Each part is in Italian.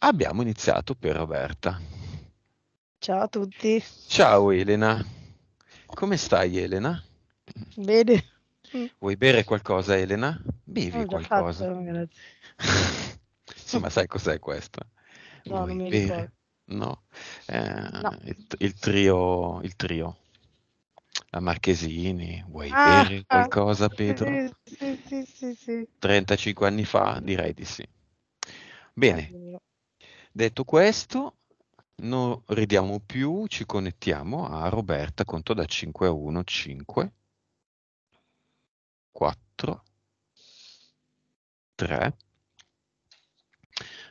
abbiamo iniziato per Roberta. Ciao a tutti. Ciao Elena. Come stai Elena? Bene. Vuoi bere qualcosa Elena? Bevi qualcosa. Fatto, sì, ma sai cos'è questo? No, Vuoi non mi bere? ricordo. No, eh, no. Il, il, trio, il trio, la Marchesini, vuoi ah, bere qualcosa Pedro? Sì, sì, sì, sì, 35 anni fa direi di sì. Bene, Detto questo, non ridiamo più, ci connettiamo a Roberta, conto da 5 a 1, 5, 4, 3,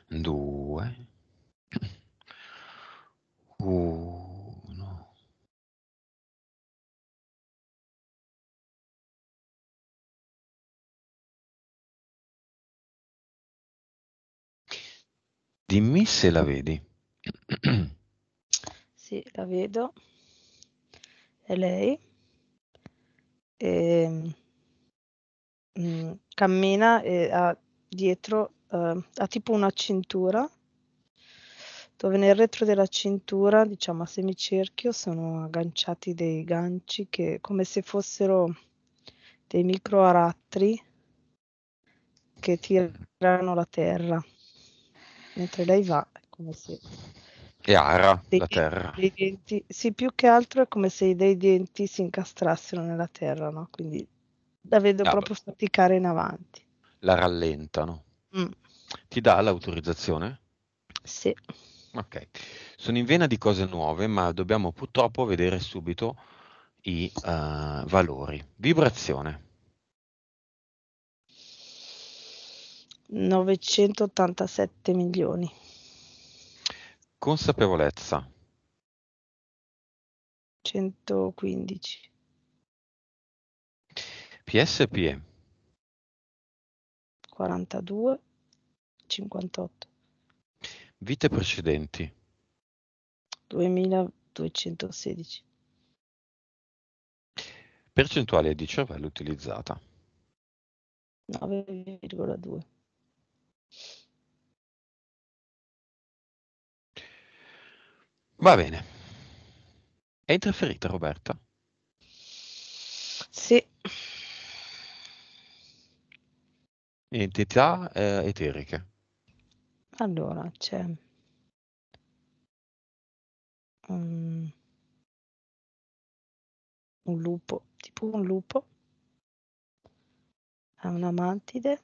2, 1. Dimmi se la vedi. sì, la vedo. È lei. E, ehm, mm, cammina e ha dietro, uh, ha tipo una cintura, dove nel retro della cintura, diciamo a semicerchio, sono agganciati dei ganci che come se fossero dei micro arattri che tirano la terra mentre lei va, è come se... È ara, dei, la terra. Denti, sì, più che altro è come se dei denti si incastrassero nella terra, no? Quindi la vedo ah, proprio faticare in avanti. La rallentano. Mm. Ti dà l'autorizzazione? Sì. Ok, sono in vena di cose nuove, ma dobbiamo purtroppo vedere subito i uh, valori. Vibrazione. 987 milioni. Consapevolezza. 115. PSPE. 42. 58. Vite precedenti. 2216. Percentuale di cervello utilizzata. 9,2. Va bene. È interferita Roberta? Sì. Entità eh, eteriche. Allora, c'è... Mm, un lupo, tipo un lupo, una mantide,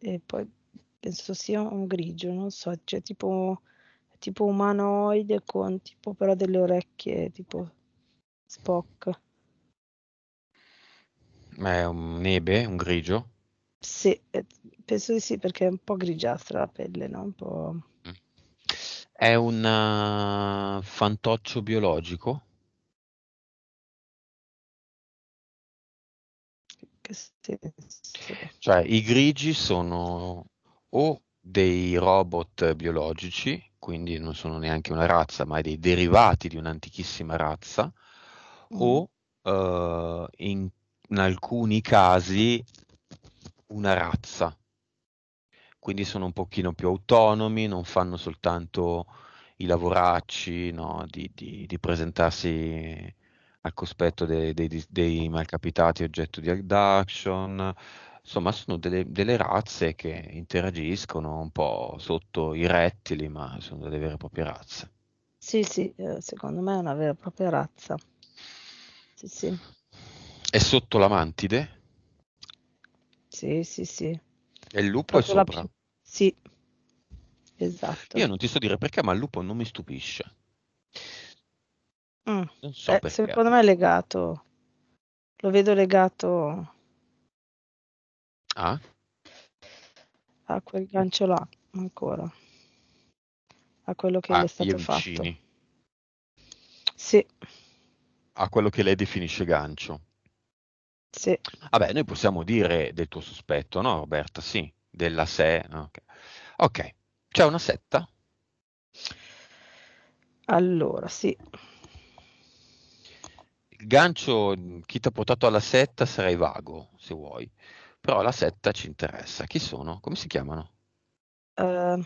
e poi penso sia un grigio, non so, c'è cioè tipo, tipo umanoide con tipo però delle orecchie tipo Spock. Ma è un nebe, un grigio? Sì, eh, penso di sì perché è un po' grigiastra la pelle, no? Un po'... Mm. È un uh, fantoccio biologico? che senso? Cioè, i grigi sono o dei robot biologici, quindi non sono neanche una razza, ma dei derivati di un'antichissima razza, mm. o uh, in, in alcuni casi una razza. Quindi sono un pochino più autonomi, non fanno soltanto i lavoracci no, di, di, di, presentarsi al cospetto dei, dei, dei malcapitati oggetto di abduction. Insomma, sono delle, delle, razze che interagiscono un po' sotto i rettili, ma sono delle vere e proprie razze. Sì, sì, eh, secondo me è una vera e propria razza. Sì, sì. È sotto la mantide? Sì, sì, sì. E il lupo Proprio è sopra? La... Sì, esatto. Io non ti so dire perché, ma il lupo non mi stupisce. Mm. Non so eh, Secondo me è legato. Lo vedo legato ah? a quel gancio là ancora. A quello che ah, gli è stato fatto. Sì. A quello che lei definisce gancio. Sì. Vabbè, noi possiamo dire del tuo sospetto, no, Roberta? Sì, della sé. Ok, c'è una setta? Allora, sì il gancio, chi ti ha portato alla setta, sarei vago, se vuoi. Però la setta ci interessa. Chi sono? Come si chiamano? Uh,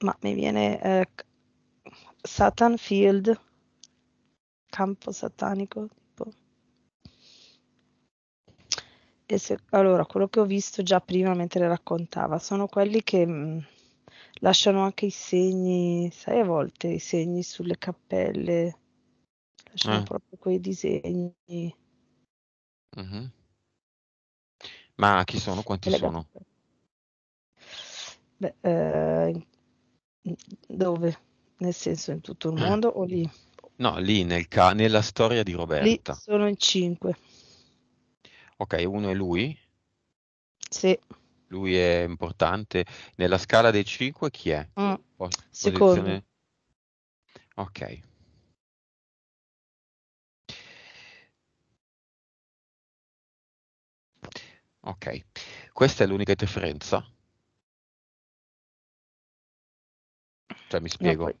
ma mi viene uh, eh, Satan Field, campo satanico. Tipo. Se, allora, quello che ho visto già prima mentre raccontava, sono quelli che... Mh, lasciano anche i segni, sai a volte i segni sulle cappelle, lasciano eh. proprio quei disegni. Uh-huh. Ma chi sono? Quanti sono? Beh, eh, dove? Nel senso in tutto il eh. mondo o lì? No, lì nel ca- nella storia di Roberta. Lì sono in cinque. Ok, uno è lui? Sì lui è importante. Nella scala dei 5 chi è? Mm. Pos- Secondo. Ok. Ok, questa è l'unica differenza Cioè, mi spiego.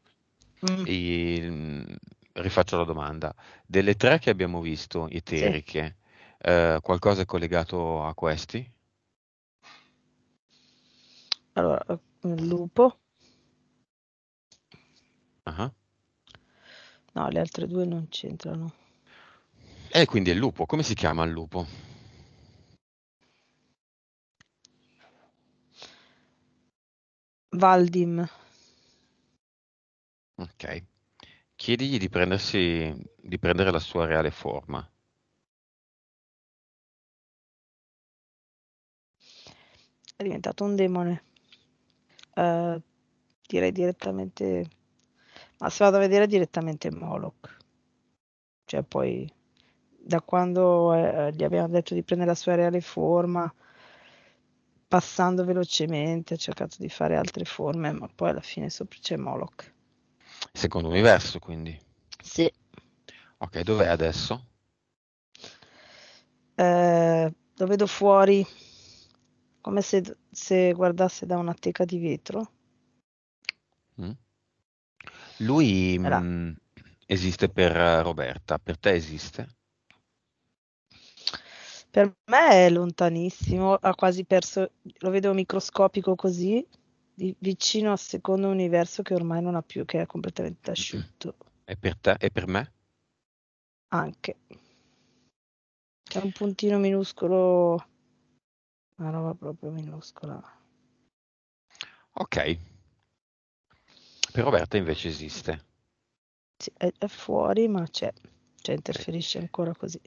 No, mm. Il, rifaccio la domanda. Delle tre che abbiamo visto, eteriche, sì. eh, qualcosa è collegato a questi? Allora, eh, il lupo. Ah. No, le altre due non c'entrano. E quindi è il lupo. Come si chiama il lupo? Valdim. Ok. Chiedigli di prendersi di prendere la sua reale forma. È diventato un demone. Eh, direi direttamente, ma se vado a vedere direttamente Moloch, cioè poi da quando eh, gli abbiamo detto di prendere la sua reale forma, passando velocemente, ha cercato di fare altre forme, ma poi alla fine sopra c'è Moloch. Secondo universo, quindi? Sì. Ok, dov'è adesso? Eh, lo vedo fuori come se, se guardasse da una teca di vetro. Mm. Lui mh, mm, esiste per eh, Roberta, per te esiste? Per me è lontanissimo, ha quasi perso, lo vedo microscopico così, di, vicino al secondo universo che ormai non ha più, che è completamente asciutto. E per te? E per me? Anche. È un puntino minuscolo una roba proprio minuscola. Ok. Per Roberta invece esiste. Sì, è, fuori, ma c'è, cioè interferisce ancora così.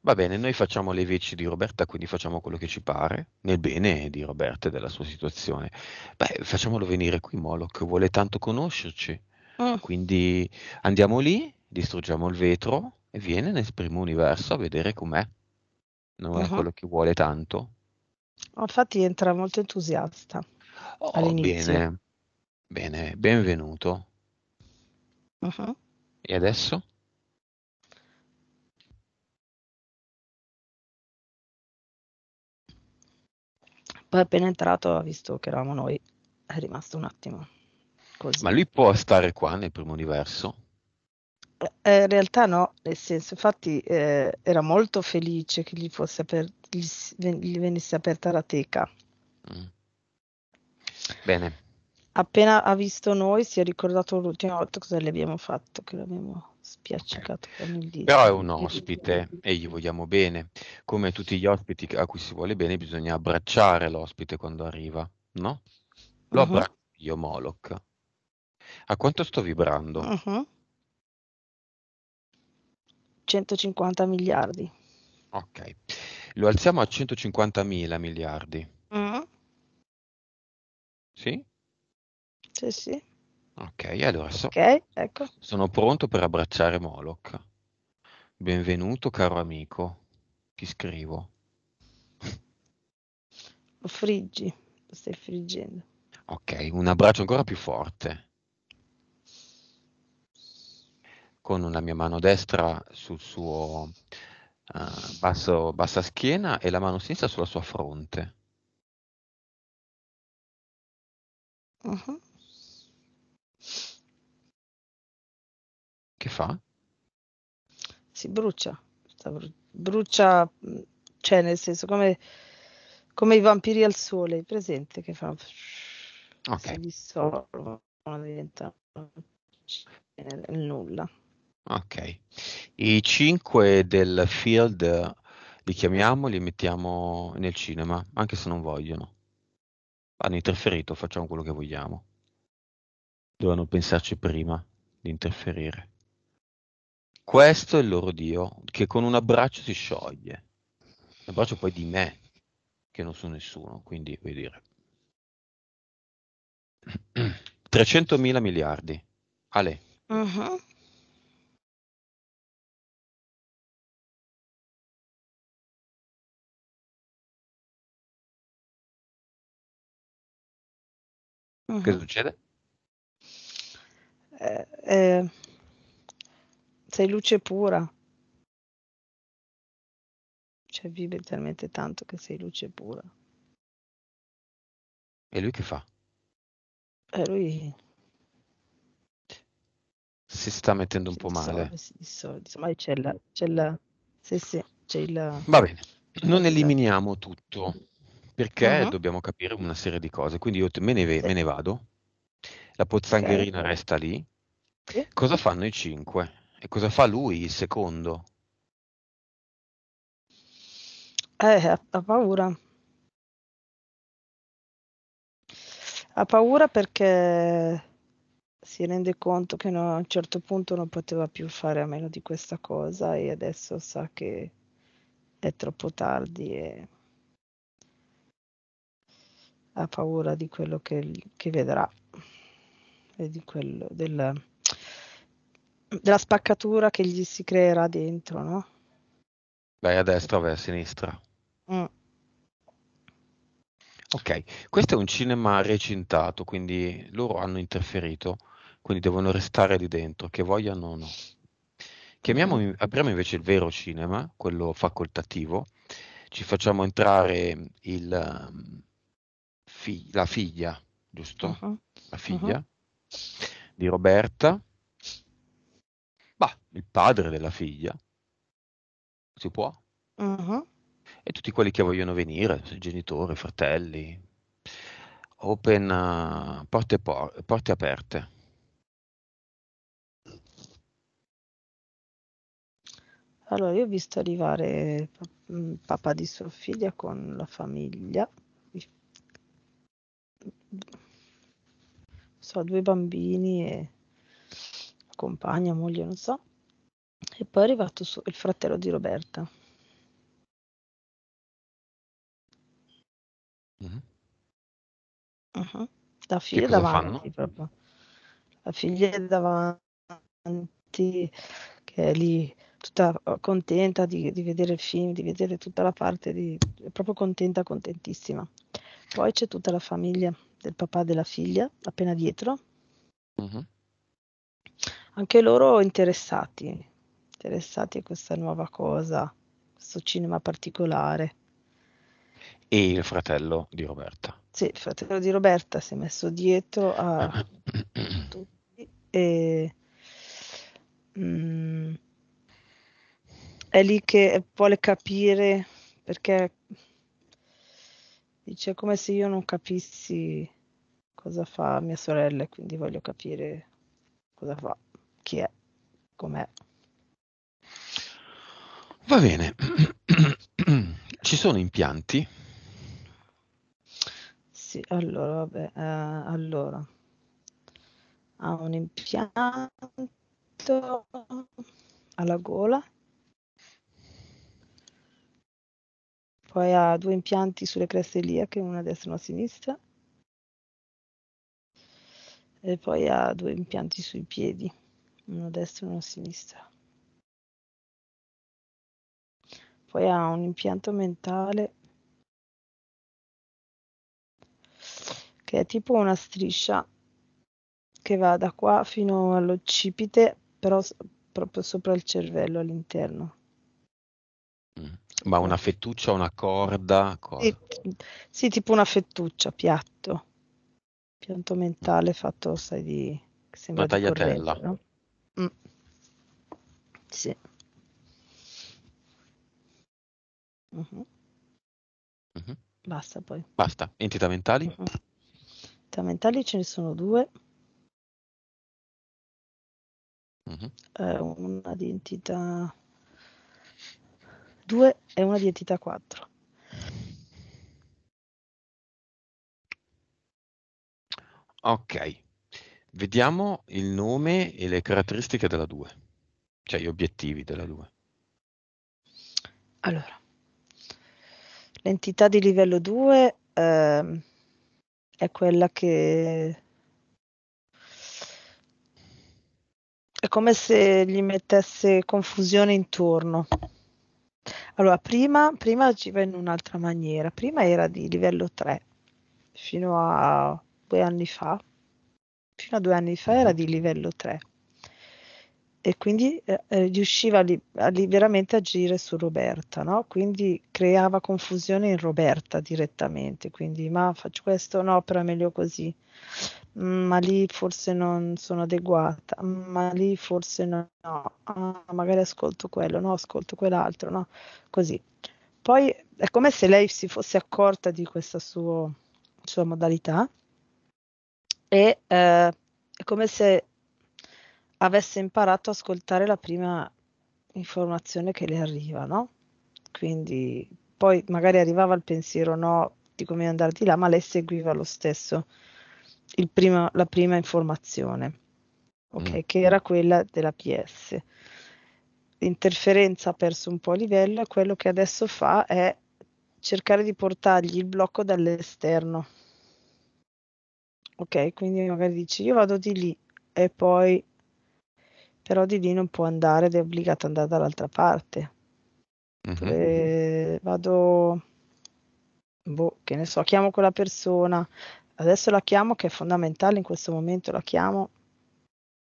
Va bene, noi facciamo le veci di Roberta, quindi facciamo quello che ci pare, nel bene di Roberta e della sua situazione. Beh, facciamolo venire qui, Moloch, vuole tanto conoscerci. Mm. Quindi andiamo lì, distruggiamo il vetro e viene nel primo universo a vedere com'è. Non uh-huh. è quello che vuole tanto. Infatti entra molto entusiasta oh, Bene, bene, benvenuto. Uh-huh. E adesso? Poi appena entrato ha visto che eravamo noi, è rimasto un attimo così. Ma lui può stare qua nel primo universo? Eh, in realtà no, nel senso, infatti eh, era molto felice che gli, fosse aper- gli, gli venisse aperta la teca. Mm. Bene. Appena ha visto noi si è ricordato l'ultima volta cosa le abbiamo fatto, che l'abbiamo spiaccicato okay. Eh, con il dito. Però è un ospite e gli vogliamo bene. Come tutti gli ospiti a cui si vuole bene bisogna abbracciare l'ospite quando arriva, no? Lo uh-huh. abbraccio io, Moloch. A quanto sto vibrando? Uh-huh. 150 miliardi. Ok, lo alziamo a 150 mila miliardi. Mm. Sì? Sì, sì. Ok, allora so, okay, ecco. sono pronto per abbracciare Moloch. Benvenuto caro amico, ti scrivo. Lo friggi, lo stai friggendo. Ok, un abbraccio ancora più forte. con la mia mano destra sul suo uh, basso, bassa schiena e la mano sinistra sulla sua fronte. Uh-huh. Che fa? Si brucia, brucia, mm, cioè nel senso come, come i vampiri al sole, presente che fa... Ok. Si dissolvono, diventano nulla. Ok. I 5 del field li chiamiamo, li mettiamo nel cinema, anche se non vogliono. Hanno interferito, facciamo quello che vogliamo. Dovevano pensarci prima di interferire. Questo è il loro Dio, che con un abbraccio si scioglie. Un abbraccio poi di me, che non sono nessuno, quindi vuol dire. 300 mila miliardi. Ale. Uh-huh. Uh-huh. Che mm-hmm. succede? Eh, eh, sei luce pura. Cioè vive talmente tanto che sei luce pura. E lui che fa? E eh, lui si sta mettendo un po' male. Insomma, c'è la, c'è la, sì, sì, c'è la... Va bene, non eliminiamo tutto perché Mh-mh. Ah, ah. dobbiamo capire una serie di cose. Quindi io me, ne ve- me ne vado, la pozzangherina Okay. resta lì. Sì. Cosa fanno i cinque? E cosa fa lui, il secondo? Eh, ha ha paura. Ha paura perché si rende conto che no- a un certo punto non poteva più fare a meno di questa cosa e adesso sa che è troppo tardi e ha paura di quello che, che vedrà e di quello, del, della spaccatura che gli si creerà dentro, no? Vai a destra, o vai a sinistra. Mm. Ok, questo è un cinema recintato, quindi loro hanno interferito, quindi devono restare lì dentro, che vogliano o no. Chiamiamo, mm. apriamo invece il vero cinema, quello facoltativo, ci facciamo entrare il, fi- la figlia, giusto? Uh-huh. La figlia uh-huh. di Roberta, bah, il padre della figlia, si può? Uh-huh. E tutti quelli che vogliono venire, genitori, fratelli, open, uh, porte, por- porte aperte. Allora, io ho visto arrivare mm, papà di sua figlia con la famiglia so, due bambini e compagna, moglie, non so. E poi è arrivato su, il fratello di Roberta. Mm-hmm. Uh-huh. La figlia è davanti, proprio. La figlia è davanti, che è lì tutta contenta di, di, vedere il film, di vedere tutta la parte, di, proprio contenta, contentissima. Poi c'è tutta la famiglia del papà della figlia, appena dietro. Uh-huh. Anche loro interessati, interessati a questa nuova cosa, questo cinema particolare. E il fratello di Roberta. Sì, il fratello di Roberta si è messo dietro a tutti e... Mm, è lì che vuole capire perché Dice, come se io non capissi cosa fa mia sorella e quindi voglio capire cosa fa, chi è, com'è. Va bene. Ci sono impianti? Sì, allora, vabbè, eh, allora. Ha un impianto alla gola poi ha due impianti sulle creste iliache, una a destra e una a sinistra, e poi ha due impianti sui piedi, uno a destra e uno a sinistra. Poi ha un impianto mentale che è tipo una striscia che va da qua fino all'occipite, però proprio sopra il cervello all'interno. Ma una fettuccia, una corda? corda. Sì, sì, tipo una fettuccia, piatto. Pianto mentale mm. fatto, sai, di... una tagliatella. Corrente, no? mm. Sì. Uh-huh. Uh-huh. Basta poi. Basta. Entità mentali? Uh-huh. Entità mentali ce ne sono due. Eh, una di entità 2 e una di entità 4. Ok, vediamo il nome e le caratteristiche della 2, cioè gli obiettivi della 2. Allora, l'entità di livello 2 eh, è quella che è come se gli mettesse confusione intorno. Allora, prima, prima agiva in un'altra maniera, prima era di livello 3, fino a due anni fa, fino a due anni fa era di livello 3 e quindi eh, eh riusciva li- a liberamente agire su Roberta, no? quindi creava confusione in Roberta direttamente, quindi ma faccio questo, no, però è meglio così, mm, ma lì forse non sono adeguata, mm, ma lì forse no, no. Ah, magari ascolto quello, no, ascolto quell'altro, no, così. Poi è come se lei si fosse accorta di questa suo, sua modalità e eh, è come se avesse imparato a ascoltare la prima informazione che le arriva, no? Quindi poi magari arrivava il pensiero no, di come andare di là, ma lei seguiva lo stesso prima, la prima informazione, okay, mm. che era quella della PS. L'interferenza ha perso un po' livello e quello che adesso fa è cercare di portargli il blocco dall'esterno. Ok, quindi magari dici io vado di lì e poi però di lì non può andare ed è obbligato ad andare dall'altra parte. Uh-huh. vado, boh, che ne so, chiamo quella persona, adesso la chiamo che è fondamentale in questo momento, la chiamo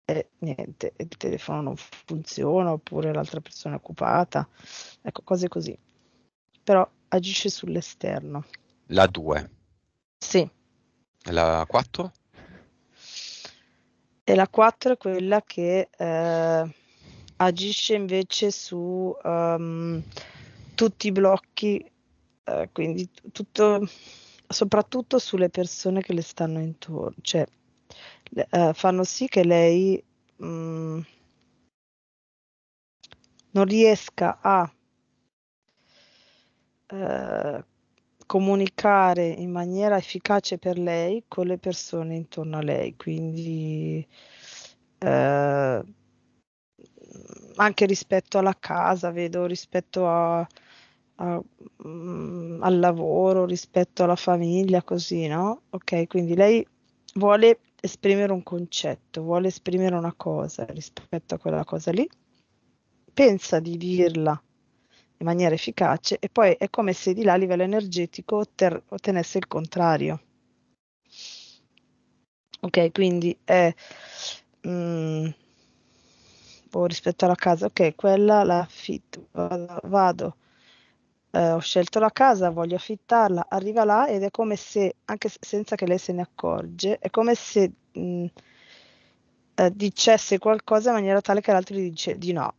e niente, il telefono non funziona oppure l'altra persona è occupata, ecco, cose così. Però agisce sull'esterno. La 2. Sì. La 4? E la 4 è quella che eh, agisce invece su um, tutti i blocchi, eh, quindi tutto, soprattutto sulle persone che le stanno intorno, cioè le, eh, fanno sì che lei mh, mm, non riesca a eh, comunicare in maniera efficace per lei con le persone intorno a lei, quindi eh, anche rispetto alla casa, vedo rispetto a, a, mh, mm, al lavoro, rispetto alla famiglia, così, no? Ok, quindi lei vuole esprimere un concetto, vuole esprimere una cosa rispetto a quella cosa lì, pensa di dirla in maniera efficace e poi è come se di là a livello energetico otter- ottenesse il contrario. Ok, quindi è mm, boh, rispetto alla casa, ok, quella la affitto, vado, vado eh, ho scelto la casa, voglio affittarla, arriva là ed è come se, anche senza che lei se ne accorge, è come se mh, mm, eh, dicesse qualcosa in maniera tale che l'altro gli dice di no,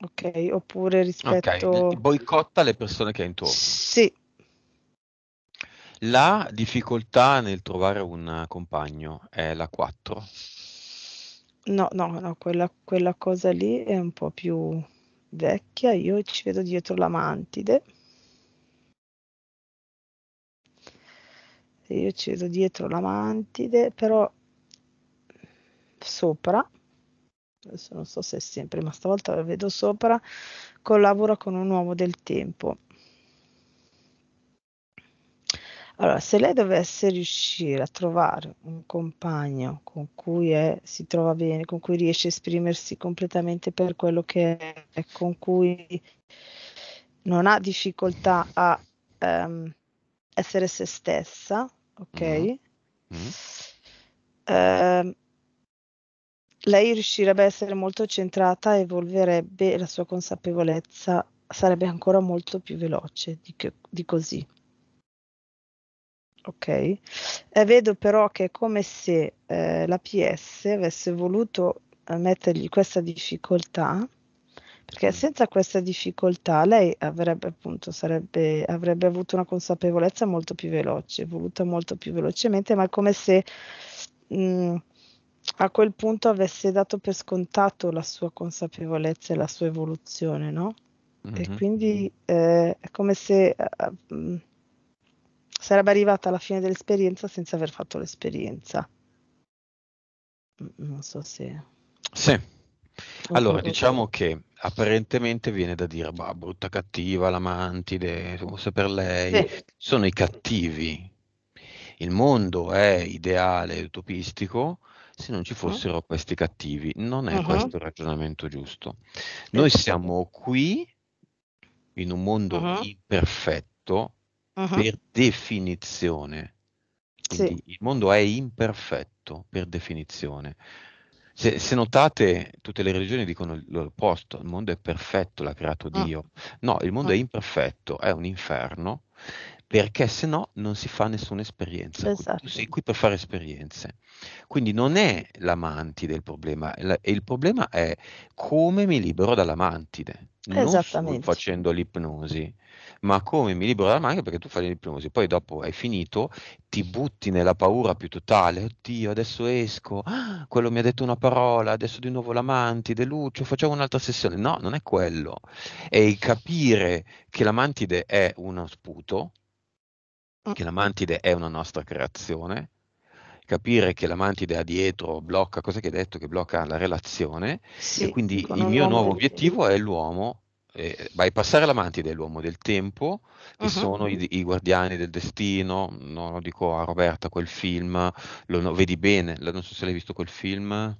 Ok, oppure rispetto... Ok, boicotta le persone che hai intorno. Sì. La difficoltà nel trovare un compagno è la 4. No, no, no quella, quella cosa lì è un po' più vecchia. Io ci vedo dietro la mantide. Io ci vedo dietro la mantide, però sopra adesso non so se è sempre, ma stavolta la vedo sopra, collabora con un uomo del tempo. Allora, se lei dovesse riuscire a trovare un compagno con cui è, si trova bene, con cui riesce a esprimersi completamente per quello che è, con cui non ha difficoltà a um, essere se stessa, ok? Mm-hmm. Uh, lei riuscirebbe a essere molto centrata, evolverebbe la sua consapevolezza, sarebbe ancora molto più veloce di, che, di così. Ok, eh, vedo però che è come se eh, la PS avesse voluto eh, mettergli questa difficoltà, perché senza questa difficoltà lei avrebbe appunto sarebbe, avrebbe avuto una consapevolezza molto più veloce, evoluta molto più velocemente, ma è come se mh, mm, a quel punto avesse dato per scontato la sua consapevolezza e la sua evoluzione, no? Mm-hmm. E mhm. quindi eh, è come se uh, sarebbe arrivata alla fine dell'esperienza senza aver fatto l'esperienza. Mm, non so se... Sì. Allora, diciamo che apparentemente viene da dire, bah, brutta cattiva, la mantide, forse per lei, sì. sono i cattivi. Il mondo è ideale, utopistico, se non ci fossero questi cattivi. Non è uh-huh. questo il ragionamento giusto. Noi siamo qui in un mondo uh-huh. imperfetto uh-huh. per definizione. Quindi sì. Il mondo è imperfetto per definizione. Se, se, notate, tutte le religioni dicono l'opposto, il mondo è perfetto, l'ha creato ah. Dio. No, il mondo è ah. imperfetto, è un inferno perché se no non si fa nessuna esperienza. Esatto. Tu sei qui per fare esperienze. Quindi non è la il problema, il problema è come mi libero dalla mantide, non facendo l'ipnosi. Ma come mi libero dalla mantide? Perché tu fai l'ipnosi, poi dopo hai finito, ti butti nella paura più totale. Oddio, adesso esco, ah, quello mi ha detto una parola, adesso di nuovo la mantide, Lucio, facciamo un'altra sessione. No, non è quello. È il capire che la è uno sputo, Mm. che la mantide è una nostra creazione, capire che la mantide ha dietro, blocca, cosa che hai detto, che blocca la relazione, sì, e quindi il mio nuovo obiettivo è l'uomo, eh, bypassare la mantide è l'uomo del tempo, che uh-huh. sono i, i, guardiani del destino, non lo dico a Roberta quel film, lo, lo vedi bene, non so se l'hai visto quel film...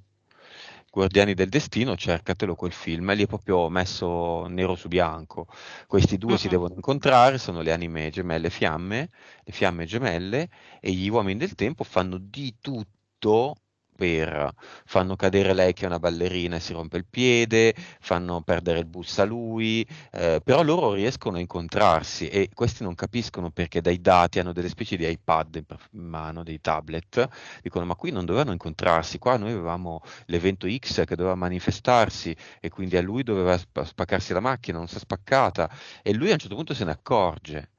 Guardiani del Destino, cercatelo quel film, lì è proprio messo nero su bianco. Questi due uh-huh. si devono incontrare, sono le anime gemelle fiamme, le fiamme gemelle, e gli uomini del tempo fanno di tutto per fanno cadere lei che è una ballerina e si rompe il piede, fanno perdere il bus a lui, eh, però loro riescono a incontrarsi e questi non capiscono perché dai dati hanno delle specie di iPad in mano, dei tablet, dicono ma qui non dovevano incontrarsi, qua noi avevamo l'evento X che doveva manifestarsi e quindi a lui doveva spaccarsi la macchina, non si è spaccata e lui a un certo punto se ne accorge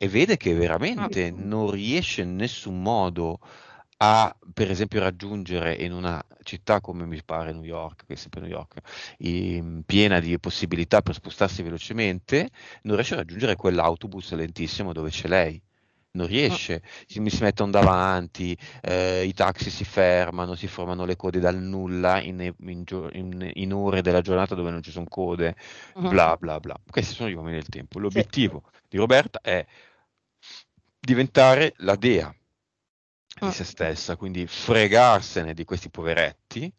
e vede che veramente non riesce in nessun modo a a per esempio raggiungere in una città come mi pare New York, che è sempre New York, in, ehm, piena di possibilità per spostarsi velocemente, non riesce a raggiungere quell'autobus lentissimo dove c'è lei. Non ah. riesce, si, mi si mettono davanti, eh, i taxi si fermano, si formano le code dal nulla in, in, in ore della giornata dove non ci sono code, ah. bla bla bla. Questi sono gli uomini del tempo. L'obiettivo sì. di Roberta è diventare la dea di ah. se stessa, quindi fregarsene di questi poveretti,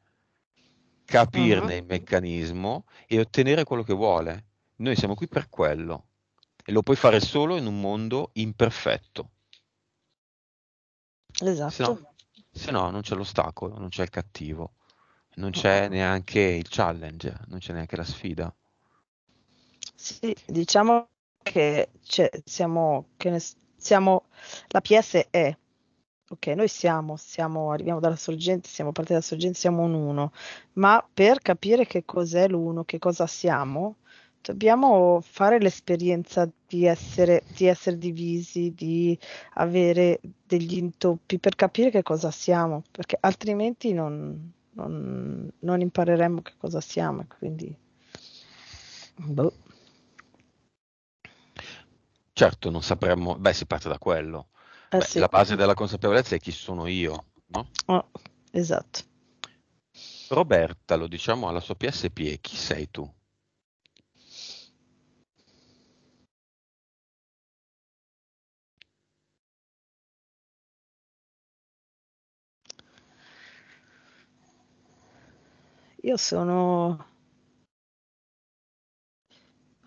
capirne uh-huh. il mm-hmm. meccanismo e ottenere quello che vuole. Noi siamo qui per quello e lo puoi fare solo in un mondo imperfetto. Esatto. Se no, se no non c'è l'ostacolo, non c'è il cattivo, non c'è uh-huh. neanche il challenge, non c'è neanche la sfida. Sì, diciamo che siamo, che ne, siamo, la PS è ok, noi siamo, siamo, arriviamo dalla sorgente, siamo partiti dalla sorgente, siamo un uno, ma per capire che cos'è l'uno, che cosa siamo, dobbiamo fare l'esperienza di essere, di essere divisi, di avere degli intoppi per capire che cosa siamo, perché altrimenti non, non, non impareremo che cosa siamo, quindi... Boh. Certo, non sapremmo, beh si parte da quello, eh, Beh, sì. La base della consapevolezza è chi sono io, no? Oh, esatto. Roberta, lo diciamo alla sua PSP, e chi sei tu? Io sono...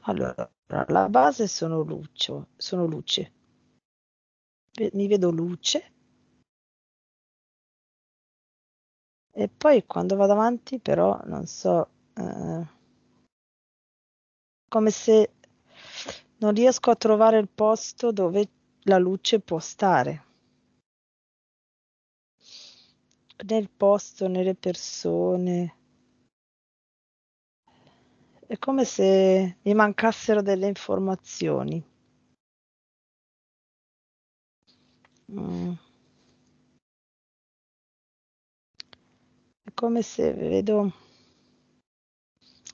Allora, alla base sono Lucio, sono Luce mi vedo luce e poi quando vado avanti però non so eh, come se non riesco a trovare il posto dove la luce può stare nel posto nelle persone è come se mi mancassero delle informazioni È come se vedo,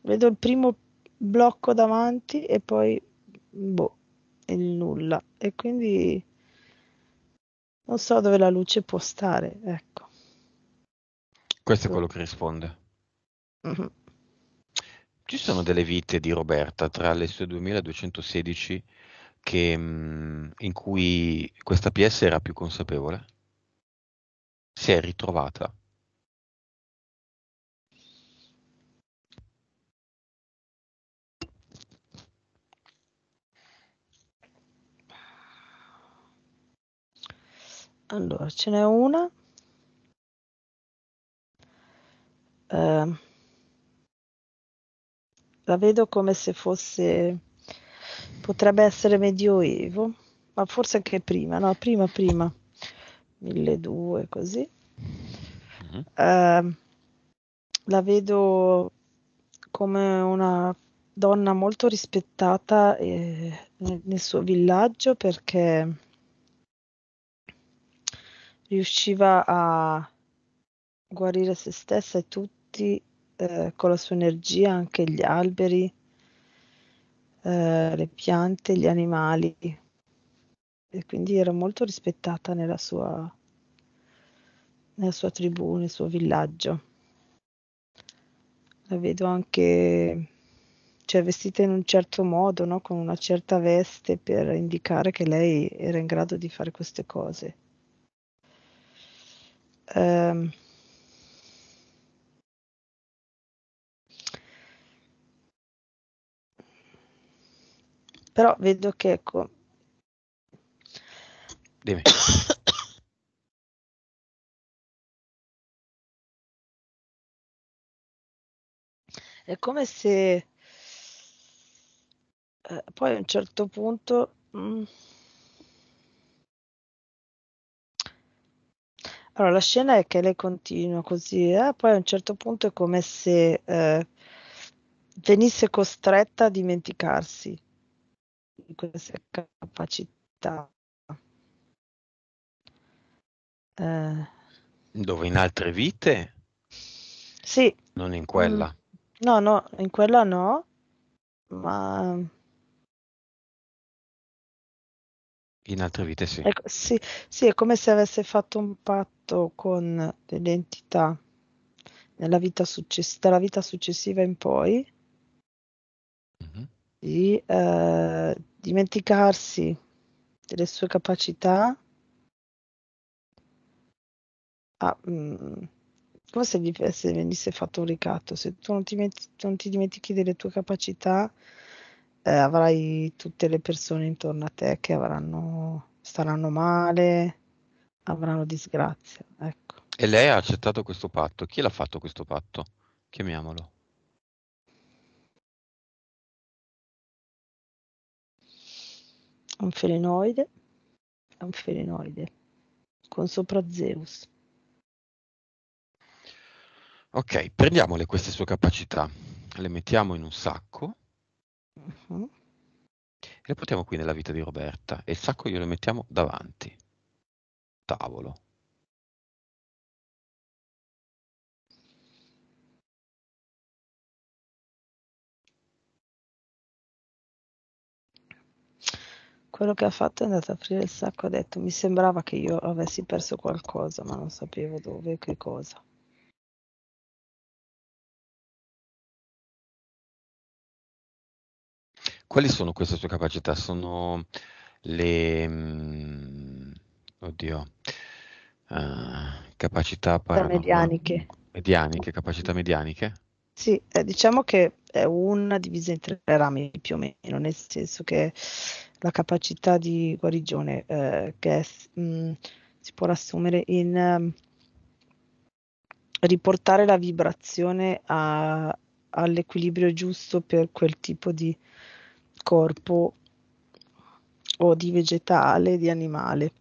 vedo il primo blocco davanti e poi boh, il nulla. E quindi non so dove la luce può stare, ecco. Questo è ecco. quello che risponde. Mm-hmm. Ci sono delle vite di Roberta tra le sue 2216 che, mhmm, in cui questa PS era più consapevole, si è ritrovata. Allora, ce n'è una. Eh, la vedo come se fosse potrebbe essere medioevo, ma forse anche prima, no, prima, prima, 1200 così. Uh-huh. Eh, la vedo come una donna molto rispettata eh, nel, nel suo villaggio perché riusciva a guarire se stessa e tutti eh, con la sua energia, anche gli alberi, eh, le piante, gli animali e quindi era molto rispettata nella sua, nella sua tribù, nel suo villaggio. La vedo anche cioè vestita in un certo modo, no? con una certa veste per indicare che lei era in grado di fare queste cose. Um, però vedo che ecco. Dimmi. È come se eh, poi a un certo punto mh. Mm, allora, la scena è che lei continua così, eh? poi a un certo punto è come se eh, venisse costretta a dimenticarsi di queste capacità. Eh, Dove in altre vite? Sì. Non in quella? Mm. No, no, in quella no, ma... In altre vite sì. È, ecco, sì, sì, è come se avesse fatto un patto con l'identità nella vita successiva, dalla vita successiva in poi di eh, dimenticarsi delle sue capacità, ah, mh, mm, come se, gli, se venisse fatto un ricatto, se tu non ti, metti, non ti dimentichi delle tue capacità, eh, avrai tutte le persone intorno a te che avranno, staranno male, avranno disgrazia. Ecco. E lei ha accettato questo patto. Chi l'ha fatto questo patto? Chiamiamolo. un felenoide è un felenoide con sopra Zeus. Ok, prendiamole queste sue capacità, le mettiamo in un sacco uh-huh. Mm-hmm. e le portiamo qui nella vita di Roberta e il sacco glielo mettiamo davanti. Tavolo. Quello che ha fatto è andato a aprire il sacco ha detto mi sembrava che io avessi perso qualcosa, ma non sapevo dove e che cosa. Quali sono queste sue capacità? Sono le... mm, oddio, eh, capacità paranormali. medianiche. Medianiche, capacità medianiche? Sì, eh, diciamo che è una divisa in tre rami più o meno, nel senso che la capacità di guarigione eh, che mh, si può riassumere in um, riportare la vibrazione a, all'equilibrio giusto per quel tipo di corpo o di vegetale, di animale.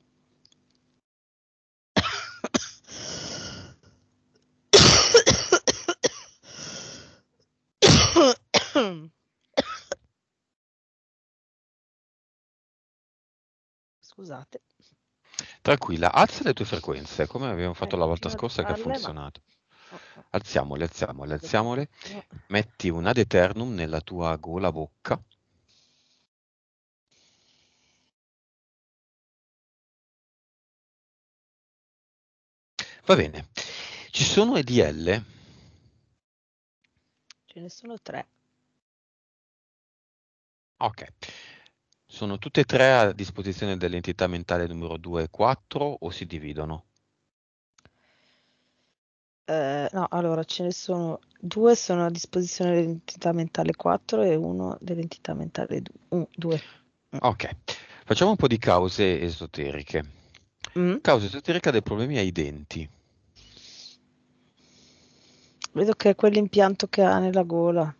Scusate. Tranquilla, alza le tue frequenze, come abbiamo fatto eh, la volta scorsa che ha funzionato. Oh, oh. Alziamole, alziamole, alziamole. Metti un ad eternum nella tua gola bocca. Va bene. Ci sono EDL? Ce ne sono tre. Ok. Sono tutte e tre a disposizione dell'entità mentale numero 2 e 4 o si dividono? Eh, no, allora ce ne sono due sono a disposizione dell'entità mentale 4 e uno dell'entità mentale 2. Mm. Ok, facciamo un po' di cause esoteriche. Mm. Causa esoterica dei problemi ai denti. Vedo che è quell'impianto che ha nella gola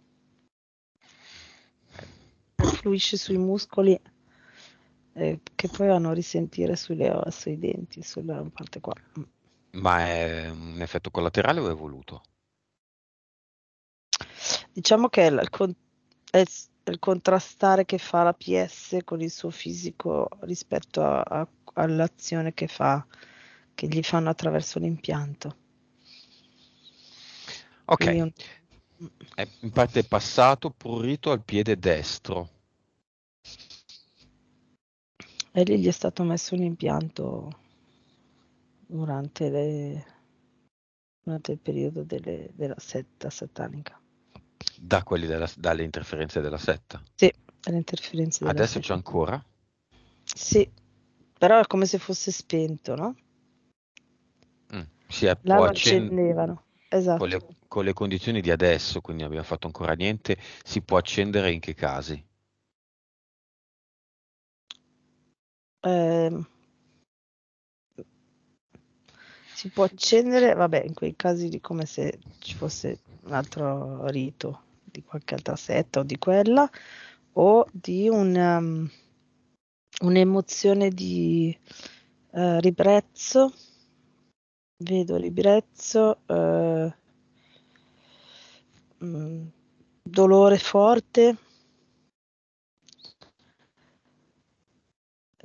influisce sui muscoli eh, che poi vanno a risentire sulle sui denti, sulla parte qua. Ma è un effetto collaterale o è voluto? Diciamo che è il, è il contrastare che fa la PS con il suo fisico rispetto a, a, all'azione che, fa, che gli fanno attraverso l'impianto. Ok, è in parte passato prurito al piede destro e lì gli è stato messo un impianto durante, le, durante il periodo delle, della setta satanica. Da della, dalle interferenze della setta? Sì, dalle interferenze della Adesso setta. c'è ancora? Sì, però è come se fosse spento, no? Mm, si è, Là lo accendevano. Esatto. Con le, con le condizioni di adesso, quindi non abbiamo fatto ancora niente, si può accendere in che casi? Ehm, si può accendere, vabbè, in quei casi di come se ci fosse un altro rito di qualche altra setta o di quella, o di un, um, un'emozione di uh, ribrezzo. Vedo ribrezzo, uh, eh, mh, mm, dolore forte,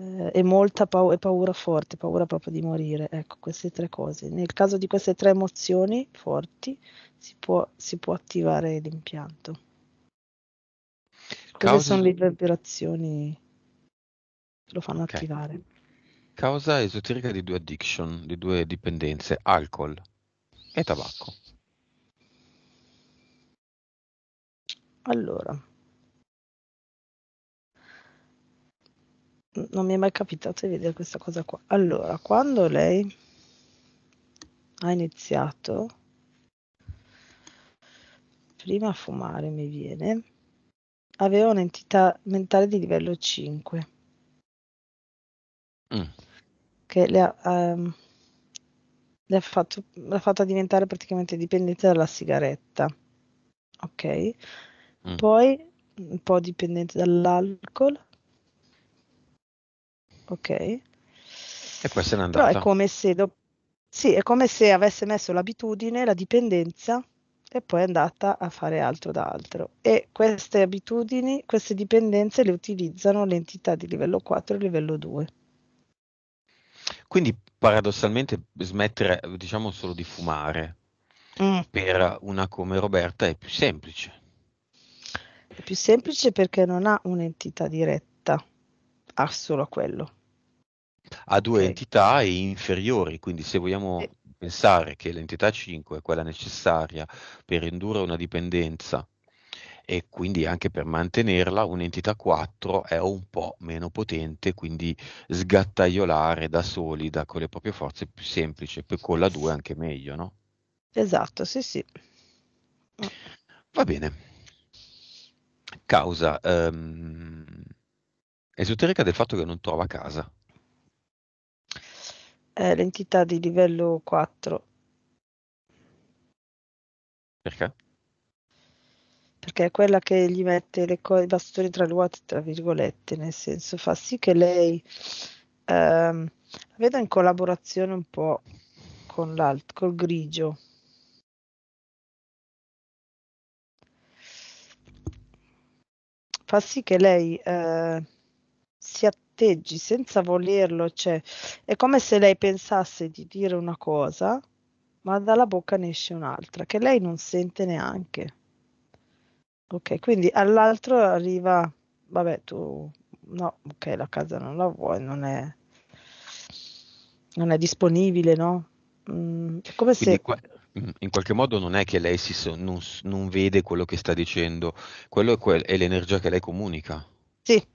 eh, e molta pa- e paura forte, paura proprio di morire. Ecco, queste tre cose. Nel caso di queste tre emozioni forti si può, si può attivare l'impianto. Queste Causa... sono le vibrazioni che lo fanno okay. attivare. Causa esoterica di due addiction, di due dipendenze, alcol e tabacco. Allora, non mi è mai capitato di vedere questa cosa qua. Allora, quando lei ha iniziato prima a fumare, mi viene, aveva un'entità mentale di livello 5 mm. che le ha, um, le ha fatto, l'ha fatta diventare praticamente dipendente dalla sigaretta, ok? Mm. Poi un po' dipendente dall'alcol ok? E poi se n'è andata. Però è come se, do... sì, è come se avesse messo l'abitudine, la dipendenza e poi è andata a fare altro da altro. E queste abitudini, queste dipendenze le utilizzano le entità di livello 4 e livello 2. Quindi paradossalmente smettere, diciamo solo di fumare, mm. per una come Roberta è più semplice. È più semplice perché non ha un'entità diretta, ha solo quello ha due entità inferiori, quindi se vogliamo pensare che l'entità 5 è quella necessaria per indurre una dipendenza e quindi anche per mantenerla un'entità 4 è un po' meno potente, quindi sgattaiolare da solida con le proprie forze è più semplice, poi con la 2 anche meglio, no? Esatto, sì, sì. Mm. Va bene. Causa ehm, esoterica del fatto che non trova casa è l'entità di livello 4. Perché? Perché è quella che gli mette le co- i bastoni tra le ruote, tra virgolette, nel senso fa sì che lei ehm, la veda in collaborazione un po' con l'altro, col grigio. Fa sì che lei eh, tratteggi senza volerlo, cioè è come se lei pensasse di dire una cosa, ma dalla bocca ne esce un'altra che lei non sente neanche. Ok, quindi all'altro arriva, vabbè, tu no, ok, la casa non la vuoi, non è, non è disponibile, no? Mm, è come quindi se... Qua mm, in qualche modo non è che lei so, non, non, vede quello che sta dicendo, quello è, quel, è, l'energia che lei comunica. Sì,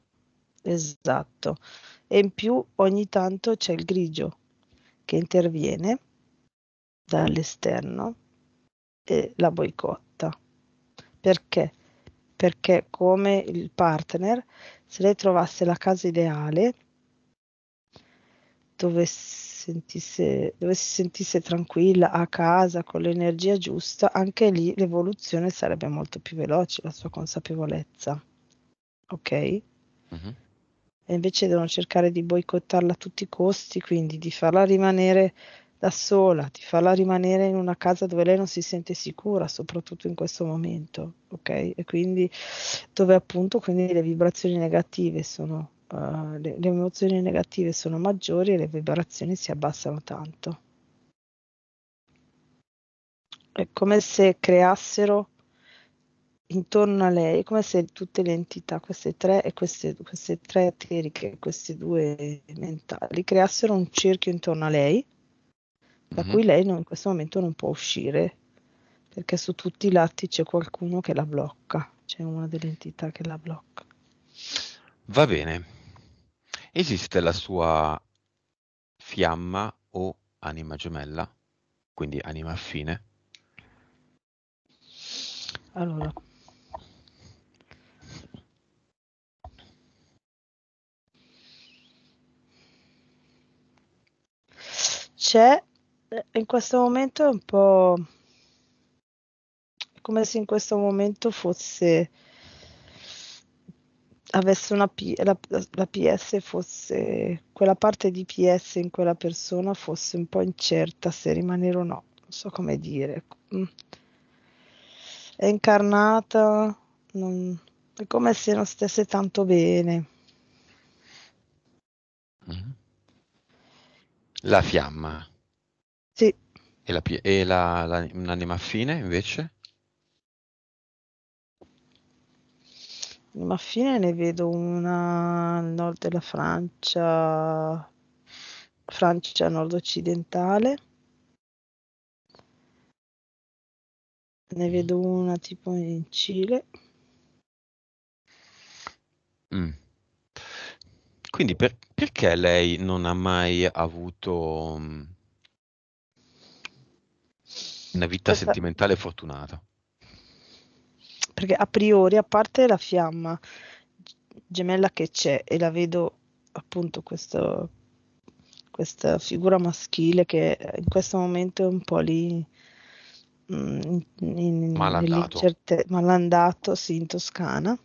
esatto. E in più ogni tanto c'è il grigio che interviene dall'esterno e la boicotta. Perché? Perché come il partner, se lei trovasse la casa ideale, dove si sentisse, dove si sentisse tranquilla a casa con l'energia giusta, anche lì l'evoluzione sarebbe molto più veloce, la sua consapevolezza. Ok? Mm-hmm e invece devono cercare di boicottarla a tutti i costi, quindi di farla rimanere da sola, di farla rimanere in una casa dove lei non si sente sicura, soprattutto in questo momento, ok? E quindi dove appunto quindi le vibrazioni negative sono, uh, le, le emozioni negative sono maggiori e le vibrazioni si abbassano tanto. È come se creassero intorno a lei, come se tutte le entità, queste tre e queste, queste tre eteriche, queste due mentali, creassero un cerchio intorno a lei, da mm-hmm. cui lei non, in questo momento non può uscire, perché su tutti i lati c'è qualcuno che la blocca, c'è una delle entità che la blocca. Va bene. Esiste la sua fiamma o anima gemella, quindi anima affine? Allora, c'è eh, in questo momento è un po' come se in questo momento fosse avesse una P, la, la, PS fosse quella parte di PS in quella persona fosse un po' incerta se rimanere o no, non so come dire. Ecco, mm. È incarnata, non, è come se non stesse tanto bene. La fiamma. Sì. E, la, e la, la, l'anima affine invece? Ma fine ne vedo una al nord della Francia, Francia nord-occidentale. Ne mm. vedo una tipo in Cile. Mm. Quindi per, perché lei non ha mai avuto mm, una vita Questa... sentimentale fortunata? Perché a priori, a parte la fiamma gemella che c'è e la vedo appunto questo, questa figura maschile che in questo momento è un po' lì mm, in, in, malandato. Certe, malandato, sì, in Toscana.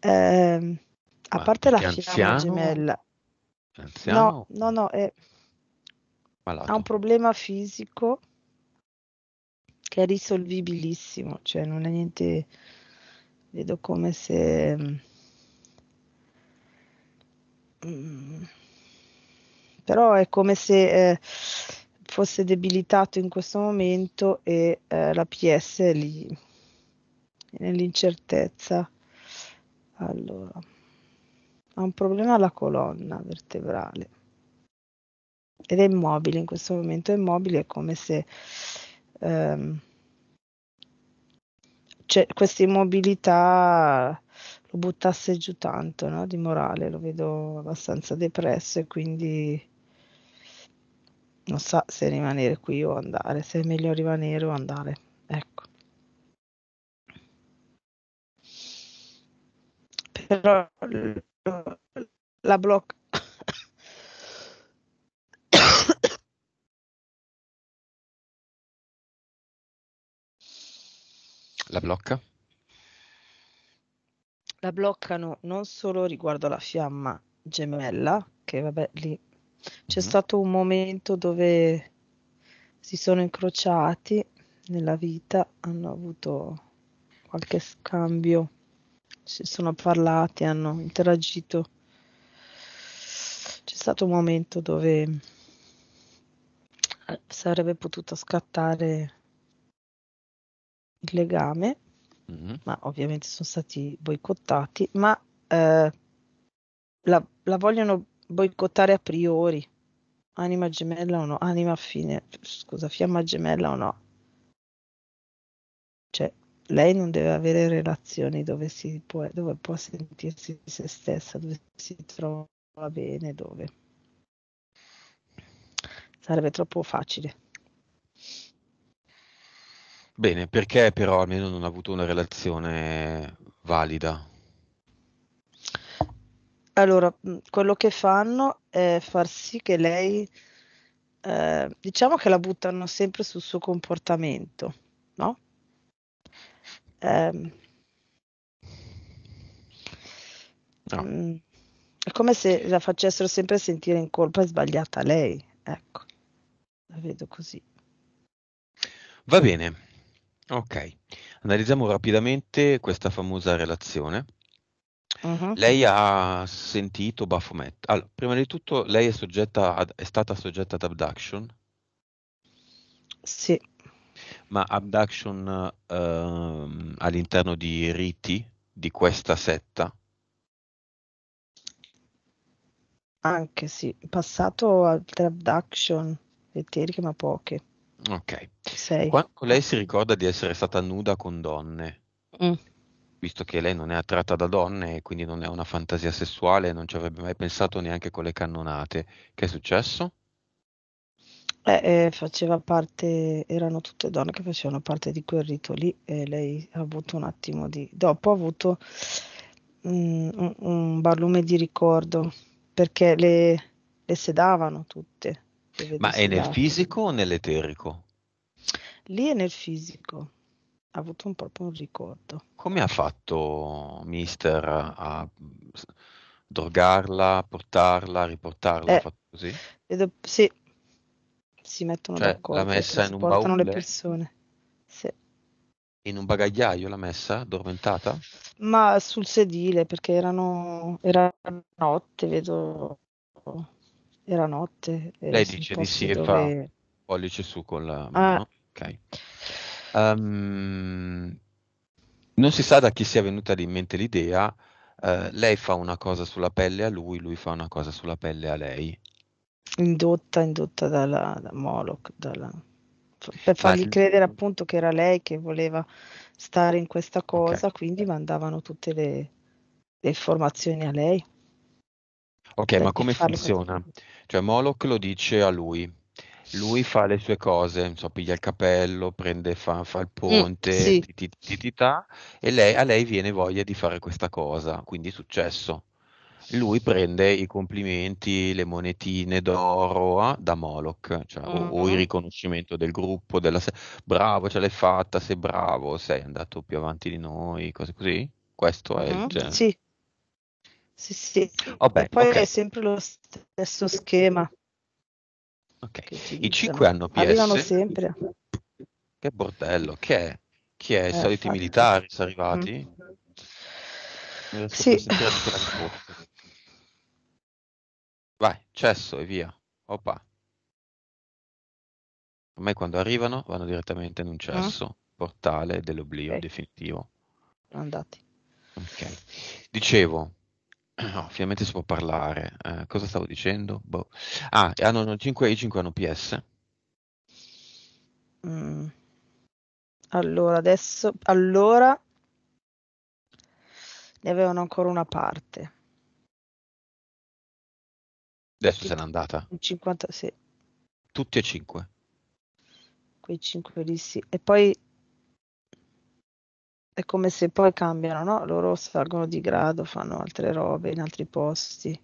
Eh, a parte la fiamma gemella. No, no, no, è... ha un problema fisico che è risolvibilissimo, cioè non è niente, vedo come se... Mm, però è come se eh, fosse debilitato in questo momento e eh, la PS è lì, è nell'incertezza. Allora ha un problema alla colonna vertebrale ed è immobile, in questo momento è immobile, è come se ehm, cioè, questa immobilità lo buttasse giù tanto no? di morale, lo vedo abbastanza depresso e quindi non sa se rimanere qui o andare, se è meglio rimanere o andare. Ecco. Però la blocca. La blocca? La bloccano non solo riguardo alla fiamma gemella, che vabbè lì c'è mm-hmm. stato un momento dove si sono incrociati nella vita, hanno avuto qualche scambio si sono parlati, hanno interagito. C'è stato un momento dove eh, sarebbe potuto scattare il legame, mm-hmm. ma ovviamente sono stati boicottati, ma eh, la, la vogliono boicottare a priori anima gemella o no, anima fine, scusa, fiamma gemella o no. Cioè, lei non deve avere relazioni dove, può, dove può sentirsi se stessa, dove si trova bene, dove sarebbe troppo facile. Bene, perché però almeno non ha avuto una relazione valida? Allora, quello che fanno è far sì che lei, eh, diciamo che la buttano sempre sul suo comportamento, no? ehm, no. Mm, è come se la facessero sempre sentire in colpa e sbagliata lei, ecco, la vedo così. Va bene, ok, analizziamo rapidamente questa famosa relazione. Uh-huh. Lei ha sentito Baphomet. Allora, prima di tutto, lei è, soggetta ad, è stata soggetta ad abduction? Sì ma abduction ehm, all'interno di riti di questa setta? Anche sì, passato altre abduction eteriche ma poche. Ok. Sei. Quando lei si ricorda di essere stata nuda con donne, mm. visto che lei non è attratta da donne e quindi non è una fantasia sessuale, non ci avrebbe mai pensato neanche con le cannonate, che è successo? Eh, eh, faceva parte, erano tutte donne che facevano parte di quel rito lì e lei ha avuto un attimo di... Dopo ha avuto mm, un, barlume di ricordo perché le, le sedavano tutte. Le Ma è nel fisico o nell'eterico? Lì è nel fisico, ha avuto un, proprio un ricordo. Come ha fatto Mister a drogarla, portarla, riportarla? Eh, vedo, sì, si mettono cioè, d'accordo. La messa in un le persone. Sì. In un bagagliaio la messa, addormentata? Ma sul sedile, perché erano, era notte, vedo... Era notte. Lei dice di sì dove... e fa pollice su con la ah. mano. Ah. Ok. Um, non si sa da chi sia venuta in mente l'idea. Uh, lei fa una cosa sulla pelle a lui, lui fa una cosa sulla pelle a lei indotta, indotta dalla, da Moloch, dalla, per fargli ah, credere appunto che era lei che voleva stare in questa cosa, okay. quindi mandavano tutte le, le, informazioni a lei. Ok, ma come funziona? Così. Cioè Moloch lo dice a lui, lui fa le sue cose, so, piglia il capello, prende, fa, fa il ponte, mm, sì. titità, e lei, a lei viene voglia di fare questa cosa, quindi è successo lui prende i complimenti, le monetine d'oro ah, da Moloch, cioè, mm-hmm. o, o, il mm-hmm. riconoscimento del gruppo, della se- bravo, ce l'hai fatta, sei bravo, sei andato più avanti di noi, cose così. Questo mm-hmm. è il mm-hmm. genere. Sì, sì, sì. Oh, beh, poi okay. è sempre lo stesso schema. Okay. I 5 hanno PS. Arrivano sempre. Che bordello, che è? Chi è? I eh, soliti infatti. militari sono arrivati? Mm. Sì. Vai, cesso e via. Opa. A quando arrivano vanno direttamente in un mm. cesso, ah. portale dell'oblio okay. definitivo. Andati. Ok. Dicevo, no, finalmente si può parlare. Eh, cosa stavo dicendo? Boh. Ah, hanno 5 i 5 hanno PS. Mm. Allora, adesso allora ne avevano ancora una parte. Adesso se n'è andata. 50, sì. Tutti e cinque. Quei cinque lì sì. E poi è come se poi cambiano, no? Loro salgono di grado, fanno altre robe in altri posti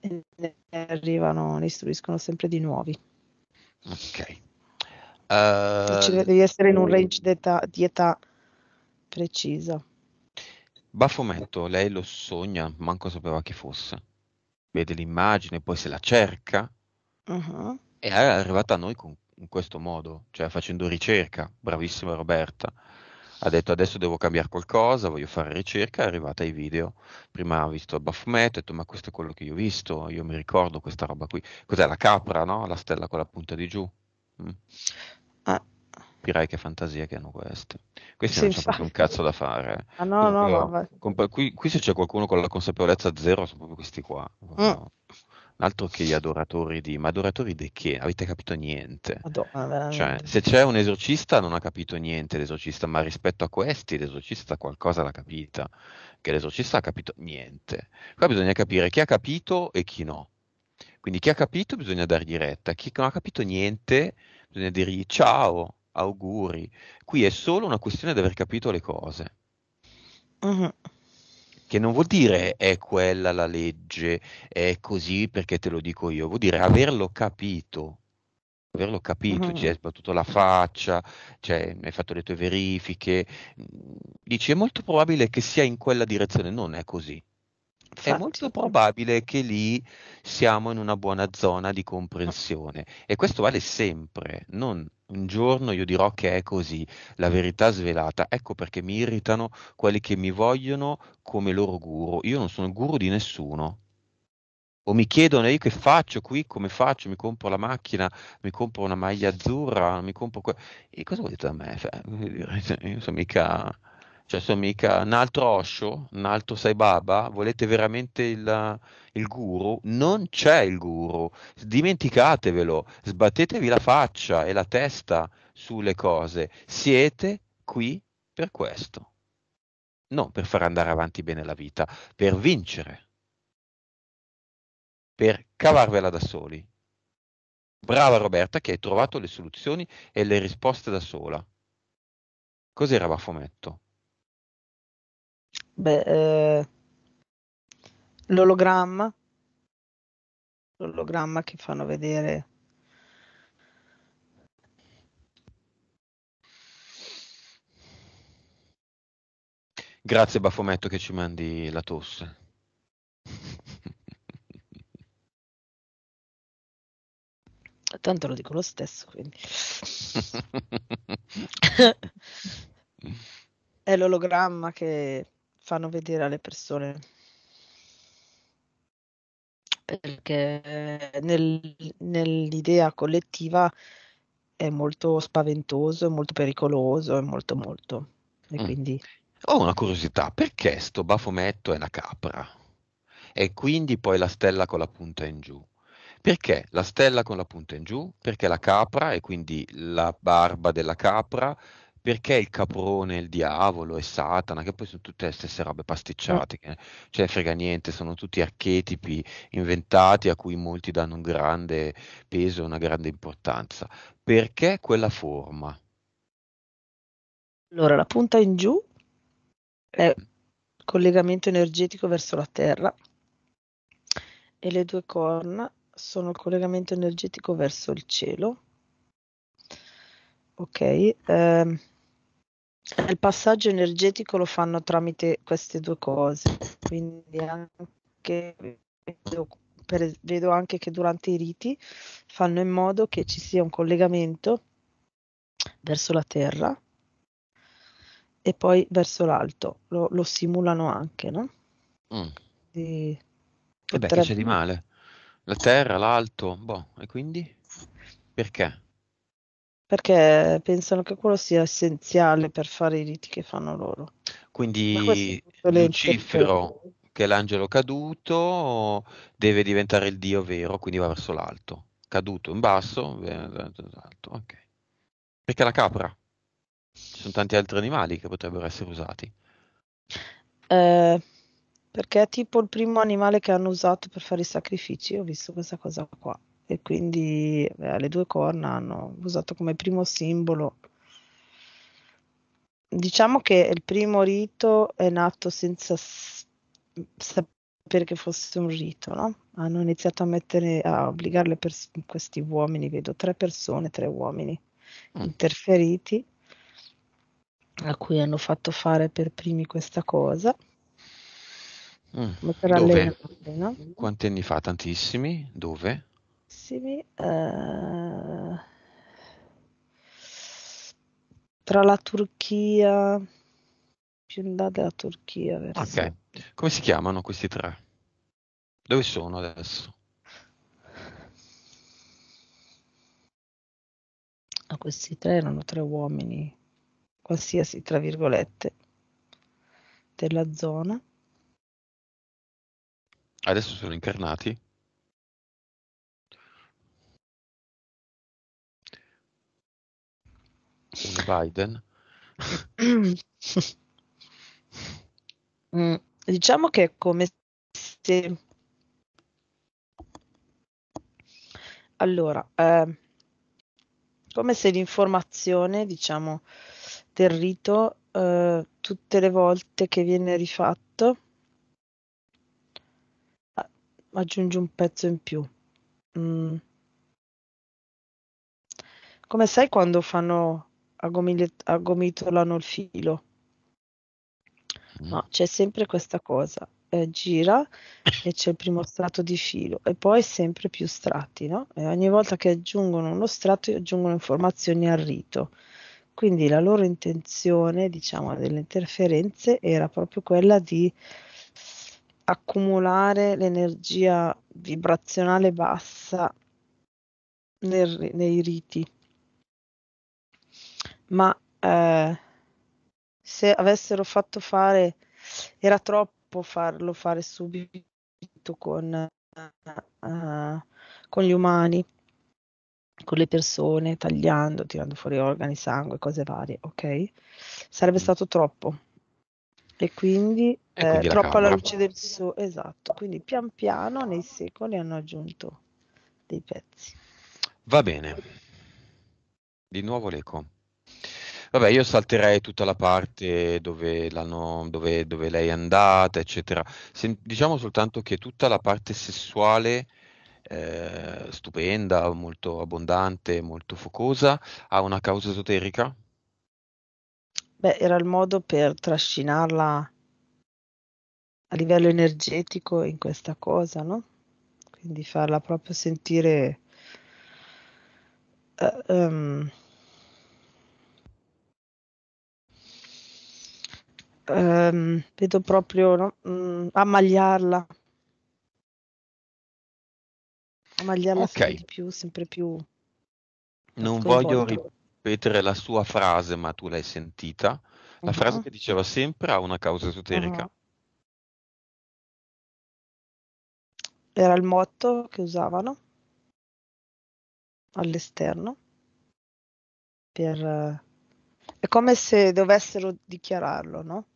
e ne arrivano, ne istruiscono sempre di nuovi. Ok. Uh, cioè, devi essere in un mm. range d'età, di età precisa. Baffometto, lei lo sogna, manco sapeva chi fosse vede l'immagine, poi se la cerca uh-huh. e è arrivata a noi con, in questo modo, cioè facendo ricerca, bravissima Roberta. Ha detto adesso devo cambiare qualcosa, voglio fare ricerca, è arrivata ai video. Prima ha visto il Baphomet, ha detto ma questo è quello che io ho visto, io mi ricordo questa roba qui. Cos'è la capra, no? La stella con la punta di giù. Mm capirai che fantasia che hanno questi. Questi sì, non c'è proprio un cazzo da fare. Ah, no, no, no, no. Compa- qui, qui, se c'è qualcuno con la consapevolezza zero sono proprio questi qua. Mm. Altro che gli adoratori di... Ma adoratori di che? Avete capito niente. Madonna, cioè, se c'è un esorcista non ha capito niente l'esorcista, ma rispetto a questi l'esorcista qualcosa l'ha capita. Che l'esorcista ha capito niente. Qua bisogna capire chi ha capito e chi no. Quindi chi ha capito bisogna dargli retta, chi non ha capito niente bisogna dirgli ciao, auguri. Qui è solo una questione di aver capito le cose. Uh-huh. Che non vuol dire è quella la legge, è così perché te lo dico io, vuol dire averlo capito. Averlo capito, uh-huh. ci hai sbattuto la faccia, cioè, hai fatto le tue verifiche. Dici è molto probabile che sia in quella direzione, non è così. Infatti. È molto probabile che lì siamo in una buona zona di comprensione e questo vale sempre, non un giorno io dirò che è così, la verità svelata. Ecco perché mi irritano quelli che mi vogliono come loro guru. Io non sono il guru di nessuno. O mi chiedono io che faccio qui, come faccio, mi compro la macchina, mi compro una maglia azzurra, mi compro... Que- e cosa vuoi dire da me? Cioè, io sono mica cioè sono mica un altro Osho, un altro Sai Baba, volete veramente il, il, guru? Non c'è il guru, dimenticatevelo, sbattetevi la faccia e la testa sulle cose, siete qui per questo, non per far andare avanti bene la vita, per vincere, per cavarvela da soli. Brava Roberta che hai trovato le soluzioni e le risposte da sola. Cos'era Bafometto? Beh, eh, l'ologramma, l'ologramma che fanno vedere. Grazie Bafometto che ci mandi la tosse. Tanto lo dico lo stesso, quindi. È l'ologramma che fanno vedere alle persone. Perché eh, nel, nell'idea collettiva è molto spaventoso, è molto pericoloso, è molto molto. E mm. quindi... Ho una curiosità, perché sto Bafometto è una capra? E quindi poi la stella con la punta in giù. Perché la stella con la punta in giù? Perché la capra e quindi la barba della capra perché il caprone, il diavolo e Satana, che poi sono tutte le stesse robe mm. pasticciate, che cioè frega niente, sono tutti archetipi inventati a cui molti danno un grande peso, e una grande importanza. Perché quella forma? Allora, la punta in giù è mm. collegamento energetico verso la Terra e le due corna sono il collegamento energetico verso il cielo. Ok. Ehm il passaggio energetico lo fanno tramite queste due cose, quindi anche, vedo, per, vedo anche che durante i riti fanno in modo che ci sia un collegamento verso la terra e poi verso l'alto, lo, lo simulano anche, no? Mm. E, potrebbe... e beh, che c'è di male? La terra, l'alto, boh, e quindi? Perché? perché pensano che quello sia essenziale per fare i riti che fanno loro. Quindi Lucifero, che è l'angelo caduto, deve diventare il dio vero, quindi va verso l'alto. Caduto in basso, verso eh, l'alto. Perché la capra? Ci sono tanti altri animali che potrebbero essere usati. Eh, perché è tipo il primo animale che hanno usato per fare i sacrifici, ho visto questa cosa qua e quindi beh, le due corna hanno usato come primo simbolo. Diciamo che il primo rito è nato senza s- sapere che fosse un rito, no? Hanno iniziato a mettere, a obbligare le pers- questi uomini, vedo tre persone, tre uomini mm. interferiti, a cui hanno fatto fare per primi questa cosa. Mm. Per Dove? No? Quanti anni fa? Tantissimi? Dove? Eh, tra la Turchia, più in là della Turchia. Verso. Ok, come si chiamano questi tre? Dove sono adesso? Ah, questi tre erano tre uomini, qualsiasi tra virgolette, della zona. Adesso sono incarnati? Biden. mm, diciamo che è come se... Allora, eh, come se l'informazione, diciamo, del rito, eh, tutte le volte che viene rifatto, ah, aggiunge un pezzo in più. Mm. Come sai quando fanno aggomilet- aggomitolano il filo. No, c'è sempre questa cosa. Eh, gira e c'è il primo strato di filo e poi sempre più strati, no? E ogni volta che aggiungono uno strato aggiungono informazioni al rito. Quindi la loro intenzione, diciamo, delle interferenze era proprio quella di accumulare l'energia vibrazionale bassa nel, nei riti ma eh, se avessero fatto fare, era troppo farlo fare subito con, uh, con gli umani, con le persone, tagliando, tirando fuori organi, sangue, cose varie, ok? Sarebbe mm. stato troppo. E quindi, e eh, quindi eh, troppo camera. alla luce del sole, esatto. Quindi pian piano nei secoli hanno aggiunto dei pezzi. Va bene. Di nuovo l'eco. Vabbè, io salterei tutta la parte dove, dove, dove lei è andata, eccetera. Se, diciamo soltanto che tutta la parte sessuale, eh, stupenda, molto abbondante, molto focosa, ha una causa esoterica? Beh, era il modo per trascinarla a livello energetico in questa cosa, no? Quindi farla proprio sentire... Uh, um, ehm, vedo proprio no? mm, ammagliarla. Ammagliarla okay. sempre di più, sempre più. Non voglio ripetere la sua frase, ma tu l'hai sentita. La uh-huh. frase che diceva sempre ha una causa esoterica. Uh-huh. Era il motto che usavano all'esterno per... Eh, è come se dovessero dichiararlo, no?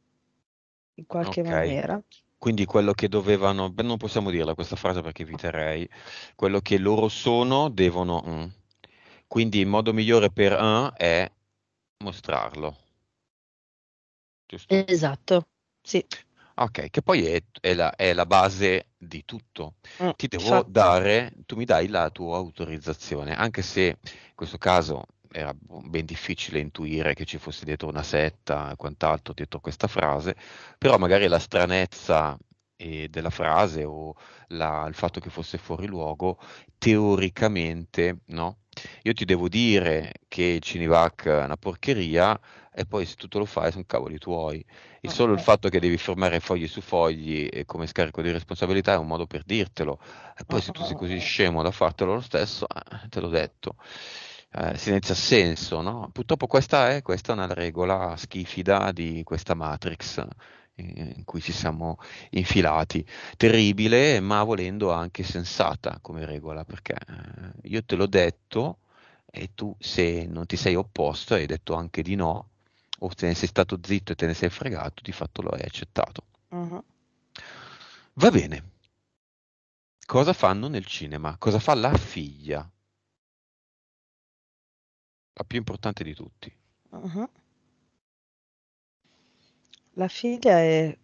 in qualche okay. maniera. Quindi quello che dovevano, beh, non possiamo dirla questa frase perché eviterei, quello che loro sono devono... Mm. Quindi il modo migliore per un è mostrarlo. Giusto? Esatto, sì. Ok, che poi è, è, la, è la, base di tutto. Mm, Ti devo fatto. dare, tu mi dai la tua autorizzazione, anche se in questo caso era ben difficile intuire che ci fosse dietro una setta e quant'altro dietro questa frase, però magari la stranezza eh, della frase o la, il fatto che fosse fuori luogo, teoricamente, no? Io ti devo dire che il Cinevac è una porcheria e poi se tu lo fai sono cavoli tuoi. E okay. Ah, solo il eh. fatto che devi firmare fogli su fogli come scarico di responsabilità è un modo per dirtelo. E poi se tu sei così ah. scemo da fartelo lo stesso, eh, te l'ho detto. Eh, senza senso. No? Purtroppo questa è, questa è una regola schifida di questa Matrix eh, in cui ci siamo infilati. Terribile, ma volendo anche sensata come regola, perché eh, io te l'ho detto e tu se non ti sei opposto hai detto anche di no, o te ne sei stato zitto e te ne sei fregato, di fatto lo hai accettato. Uh-huh. Va bene. Cosa fanno nel cinema? Cosa fa la figlia la più importante di tutti. Uh-huh. La figlia è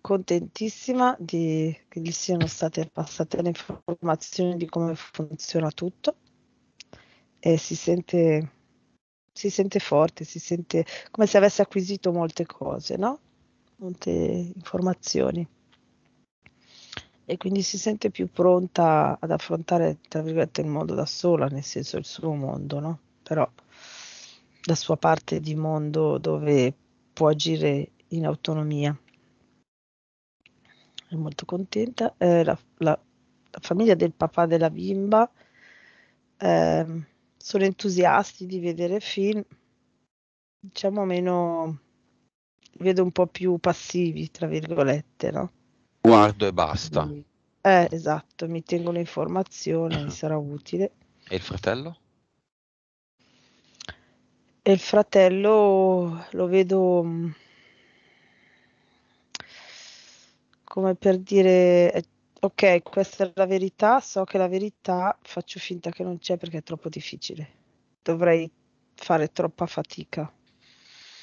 contentissima di, che gli siano state passate le informazioni di come funziona tutto e si sente, si sente forte, si sente come se avesse acquisito molte cose, no? Molte informazioni e quindi si sente più pronta ad affrontare, tra virgolette, il mondo da sola, nel senso il suo mondo, no? però la sua parte di mondo dove può agire in autonomia. È molto contenta. Eh, la, la, la, famiglia del papà della bimba eh, sono entusiasti di vedere film, diciamo meno, vedo un po' più passivi, tra virgolette, no? Guardo e basta. Quindi, eh, esatto, mi tengono informazioni, ah. sarà utile. E il fratello? E il fratello lo vedo mm, come per dire eh, ok, questa è la verità, so che la verità faccio finta che non c'è perché è troppo difficile. Dovrei fare troppa fatica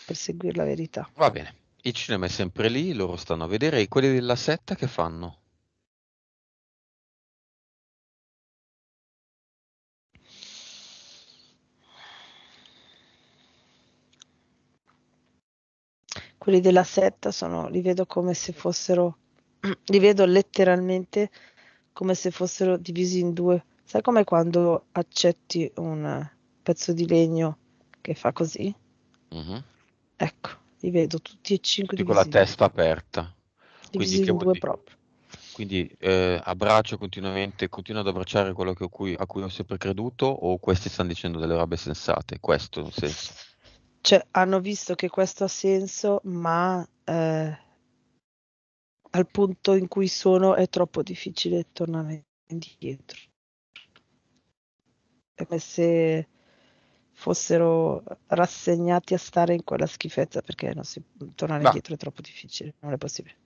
per seguire la verità. Va bene, il cinema è sempre lì, loro stanno a vedere e quelli della setta che fanno? quelli della setta sono, li vedo come se fossero, li vedo letteralmente come se fossero divisi in due. Sai come quando accetti un pezzo di legno che fa così? Mm-hmm. Ecco, li vedo tutti e cinque tutti divisi. Con la testa aperta. Divisi Quindi, in due di... proprio quindi eh, abbraccio continuamente, continuo ad abbracciare quello cui, a cui ho sempre creduto o questi stanno dicendo delle robe sensate? Questo nel senso cioè, hanno visto che questo ha senso, ma eh, al punto in cui sono è troppo difficile tornare indietro. È come se fossero rassegnati a stare in quella schifezza perché non si, tornare Va. indietro è troppo difficile, non è possibile.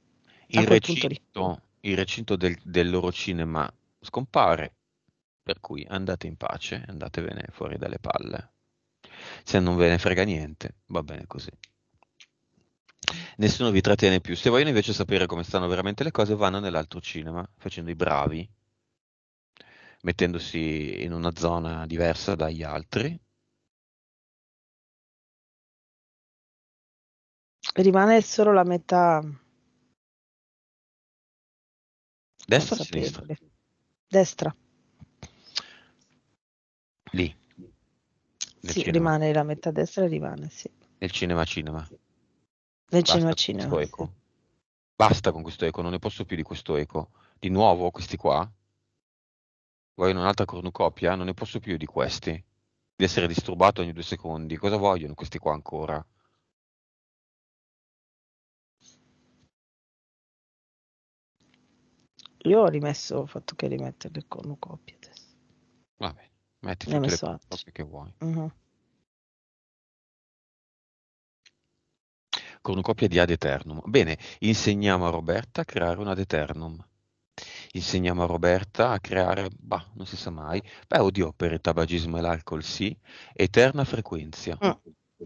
Il recinto, il recinto del, del loro cinema scompare, per cui andate in pace, andatevene fuori dalle palle se non ve ne frega niente, va bene così. Nessuno vi trattiene più. Se vogliono invece sapere come stanno veramente le cose, vanno nell'altro cinema facendo i bravi, mettendosi in una zona diversa dagli altri. Rimane solo la metà. Destra o sinistra? Destra. Lì sì, cinema. rimane la metà destra, rimane, sì. Nel cinema cinema. Nel Basta cinema cinema. Eco. Basta con questo eco, non ne posso più di questo eco. Di nuovo questi qua? Vogliono un'altra cornucopia? Non ne posso più di questi. Di essere disturbato ogni due secondi. Cosa vogliono questi qua ancora? Io ho rimesso, ho fatto che rimettere le cornucopie adesso. bene. Metti tutte le cose che vuoi. Mm-hmm. Con una copia di Ad Eternum. Bene, insegniamo a Roberta a creare un Ad Eternum. Insegniamo a Roberta a creare, bah, non si sa mai, beh, oddio, per il tabagismo e l'alcol sì, eterna frequenza. Mm.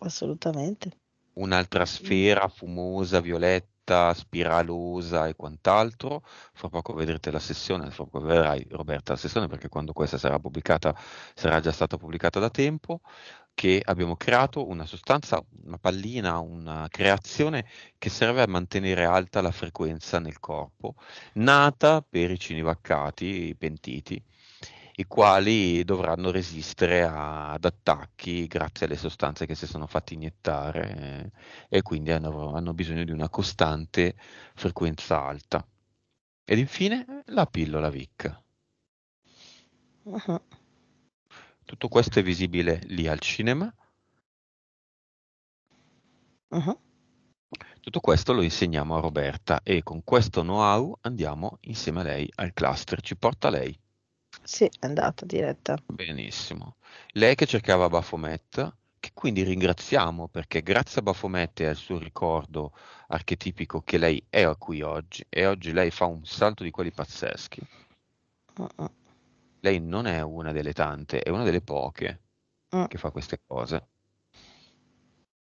Assolutamente. Un'altra sfera fumosa, violetta stretta, spiralosa e quant'altro. Fra poco vedrete la sessione, fra poco vedrai Roberta la sessione perché quando questa sarà pubblicata sarà già stata pubblicata da tempo che abbiamo creato una sostanza, una pallina, una creazione che serve a mantenere alta la frequenza nel corpo, nata per i cinivaccati, i pentiti, i quali dovranno resistere a, ad attacchi grazie alle sostanze che si sono fatti iniettare eh, e quindi hanno, hanno bisogno di una costante frequenza alta. Ed infine la pillola VIC. Uh-huh. Tutto questo è visibile lì al cinema. Uh-huh. Tutto questo lo insegniamo a Roberta e con questo know-how andiamo insieme a lei al cluster, ci porta lei. Sì, è andata diretta. Benissimo. Lei che cercava Baphomet, che quindi ringraziamo perché grazie a Baphomet e al suo ricordo archetipico che lei è qui oggi, e oggi lei fa un salto di quelli pazzeschi. Uh-uh. Lei non è una delle tante, è una delle poche uh. che fa queste cose.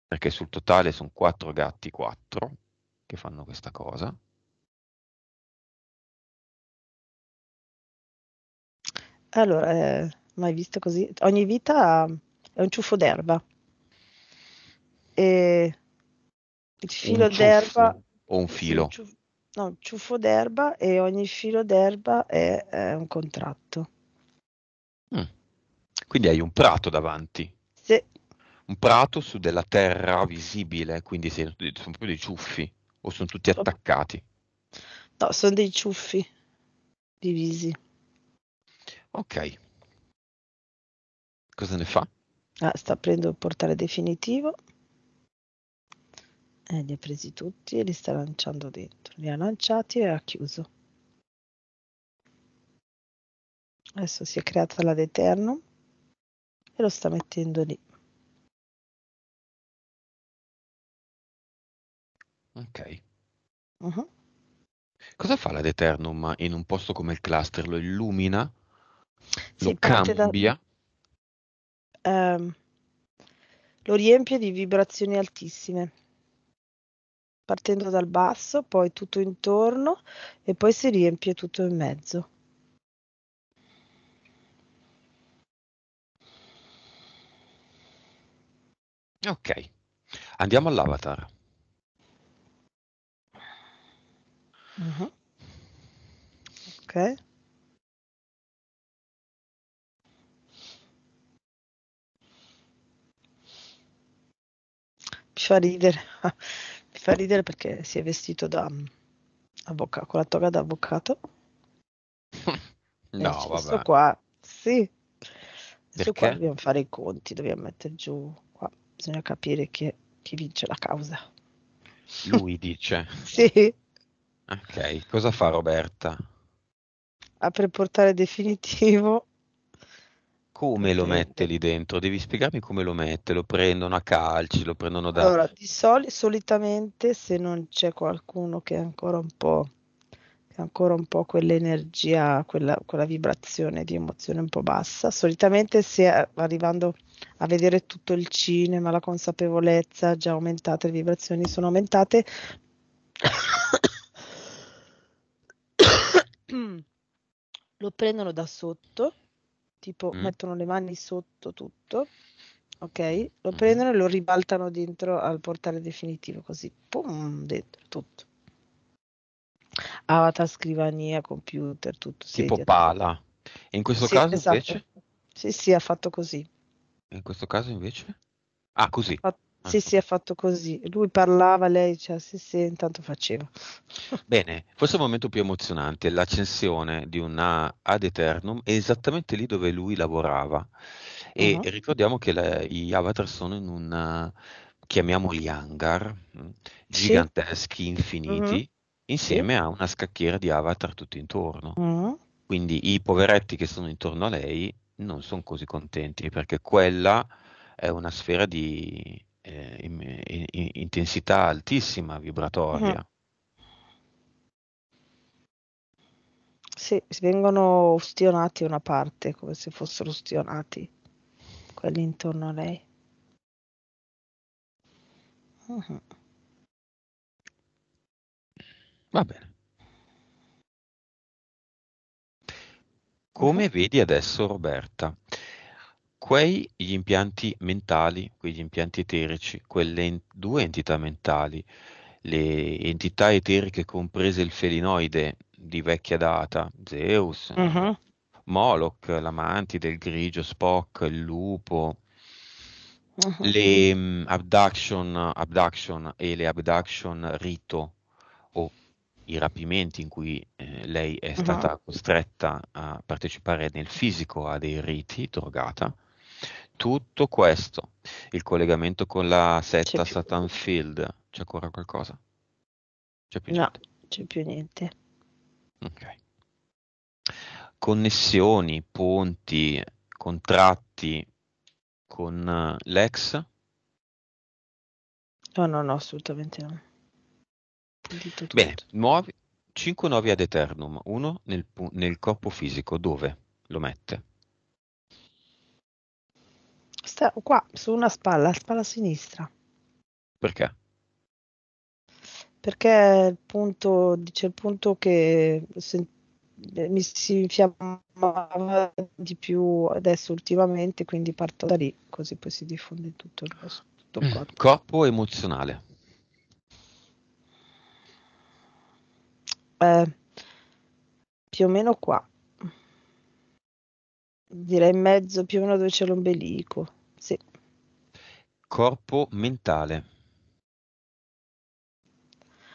Perché sul totale sono quattro gatti, quattro che fanno questa cosa Allora, eh, mai visto così? Ogni vita è un ciuffo d'erba. E il filo d'erba... O un filo? Un ciuffo, no, un ciuffo d'erba e ogni filo d'erba è, è un contratto. Mm. Quindi hai un prato davanti. Sì. Un prato su della terra visibile, quindi sono proprio dei ciuffi o sono tutti attaccati? No, sono dei ciuffi divisi. Ok. Cosa ne fa? Ah, sta aprendo il portale definitivo. E eh, li ha presi tutti e li sta lanciando dentro. Li ha lanciati e ha chiuso. Adesso si è creata la Deternum e lo sta mettendo lì. Ok. Uh -huh. Cosa fa la Deternum in un posto come il cluster? Lo illumina? Lo sì, cambia? Da, ehm, lo riempie di vibrazioni altissime, partendo dal basso, poi tutto intorno e poi si riempie tutto in mezzo. Ok, andiamo all'avatar. Uh-huh. Ok. fa ridere, mi fa ridere perché si è vestito da mm, avvocato, con la toga da avvocato. no, vabbè. Questo qua, sì. Adesso qua dobbiamo fare i conti, dobbiamo mettere giù qua, bisogna capire chi, è, chi vince la causa. Lui dice. sì. Ok, cosa fa Roberta? apre il portale definitivo come lo mette lì dentro? Devi spiegarmi come lo mette, lo prendono a calci, lo prendono da... Allora, di soli, solitamente se non c'è qualcuno che è ancora un po', ancora un po' quell'energia, quella, quella vibrazione di emozione un po' bassa, solitamente se arrivando a vedere tutto il cinema, la consapevolezza già aumentata, le vibrazioni sono aumentate, lo prendono da sotto tipo mm. mettono le mani sotto tutto, ok? Lo mm. prendono e lo ribaltano dentro al portale definitivo, così, pum, dentro tutto. Avatar, scrivania, computer, tutto. Tipo sedia, pala. E in questo sì, caso esatto. invece? Sì, sì, ha fatto così. in questo caso invece? Ah, così. Ha fatto Ah, sì, sì, ha fatto così. Lui parlava, lei diceva cioè, sì, sì, intanto faceva. Bene, questo è il momento più emozionante, l'accensione di una ad eternum esattamente lì dove lui lavorava. E uh-huh. ricordiamo che la, gli avatar sono in un, chiamiamoli hangar, mm, giganteschi, mm-hmm. sì. infiniti, uh-huh. insieme sì. a una scacchiera di avatar tutto intorno. Uh-huh. Quindi i poveretti che sono intorno a lei non sono così contenti perché quella è una sfera di eh, in, in, intensità altissima vibratoria. Mm-hmm. Sì, vengono ustionati una parte, come se fossero ustionati quelli intorno a lei. Uh-huh. Va bene. Come mm-hmm. vedi adesso Roberta? quei impianti mentali, quegli impianti eterici, quelle in, due entità mentali, le entità eteriche comprese il felinoide di vecchia data, Zeus, uh-huh. Moloch, l'amante, mantide, il grigio, Spock, il lupo, uh-huh. le um, abduction, abduction, e le abduction rito o i rapimenti in cui eh, lei è mm-hmm. stata uh-huh. costretta a partecipare nel fisico a dei riti, drogata tutto questo, il collegamento con la setta Satan Field, c'è ancora qualcosa? C'è più no, c'è più niente. Ok. Connessioni, ponti, contratti con eh, l'ex? No, no, no, assolutamente no. Tutto, Bene, Nuovi, 5 nuovi ad eternum, uno nel, nel corpo fisico, dove lo mette? sta qua su una spalla, spalla sinistra. Perché? Perché il punto, dice il punto che se, eh, mi si infiammava di più adesso ultimamente, quindi parto da lì, così poi si diffonde tutto il, tutto il mm, corpo. Corpo emozionale. Eh, più o meno qua direi in mezzo più o meno dove c'è l'ombelico Corpo mentale.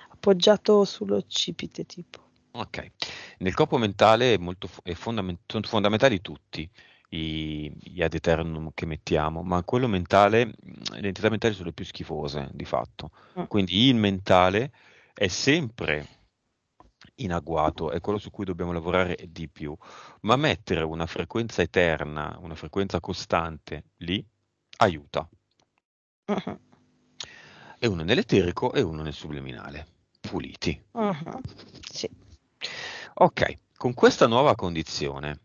Appoggiato sull'occipite tipo. Ok, nel corpo mentale è molto, è fondament- sono fondamentali tutti i, gli ad eternum che mettiamo, ma quello mentale, le entità mentali sono le più schifose di fatto. Mm. Quindi il mentale è sempre in agguato, è quello su cui dobbiamo lavorare di più, ma mettere una frequenza eterna, una frequenza costante lì aiuta. Uh-huh. E uno nell'eterico e uno nel subliminale. Puliti. Uh-huh. Sì. Ok, con questa nuova condizione,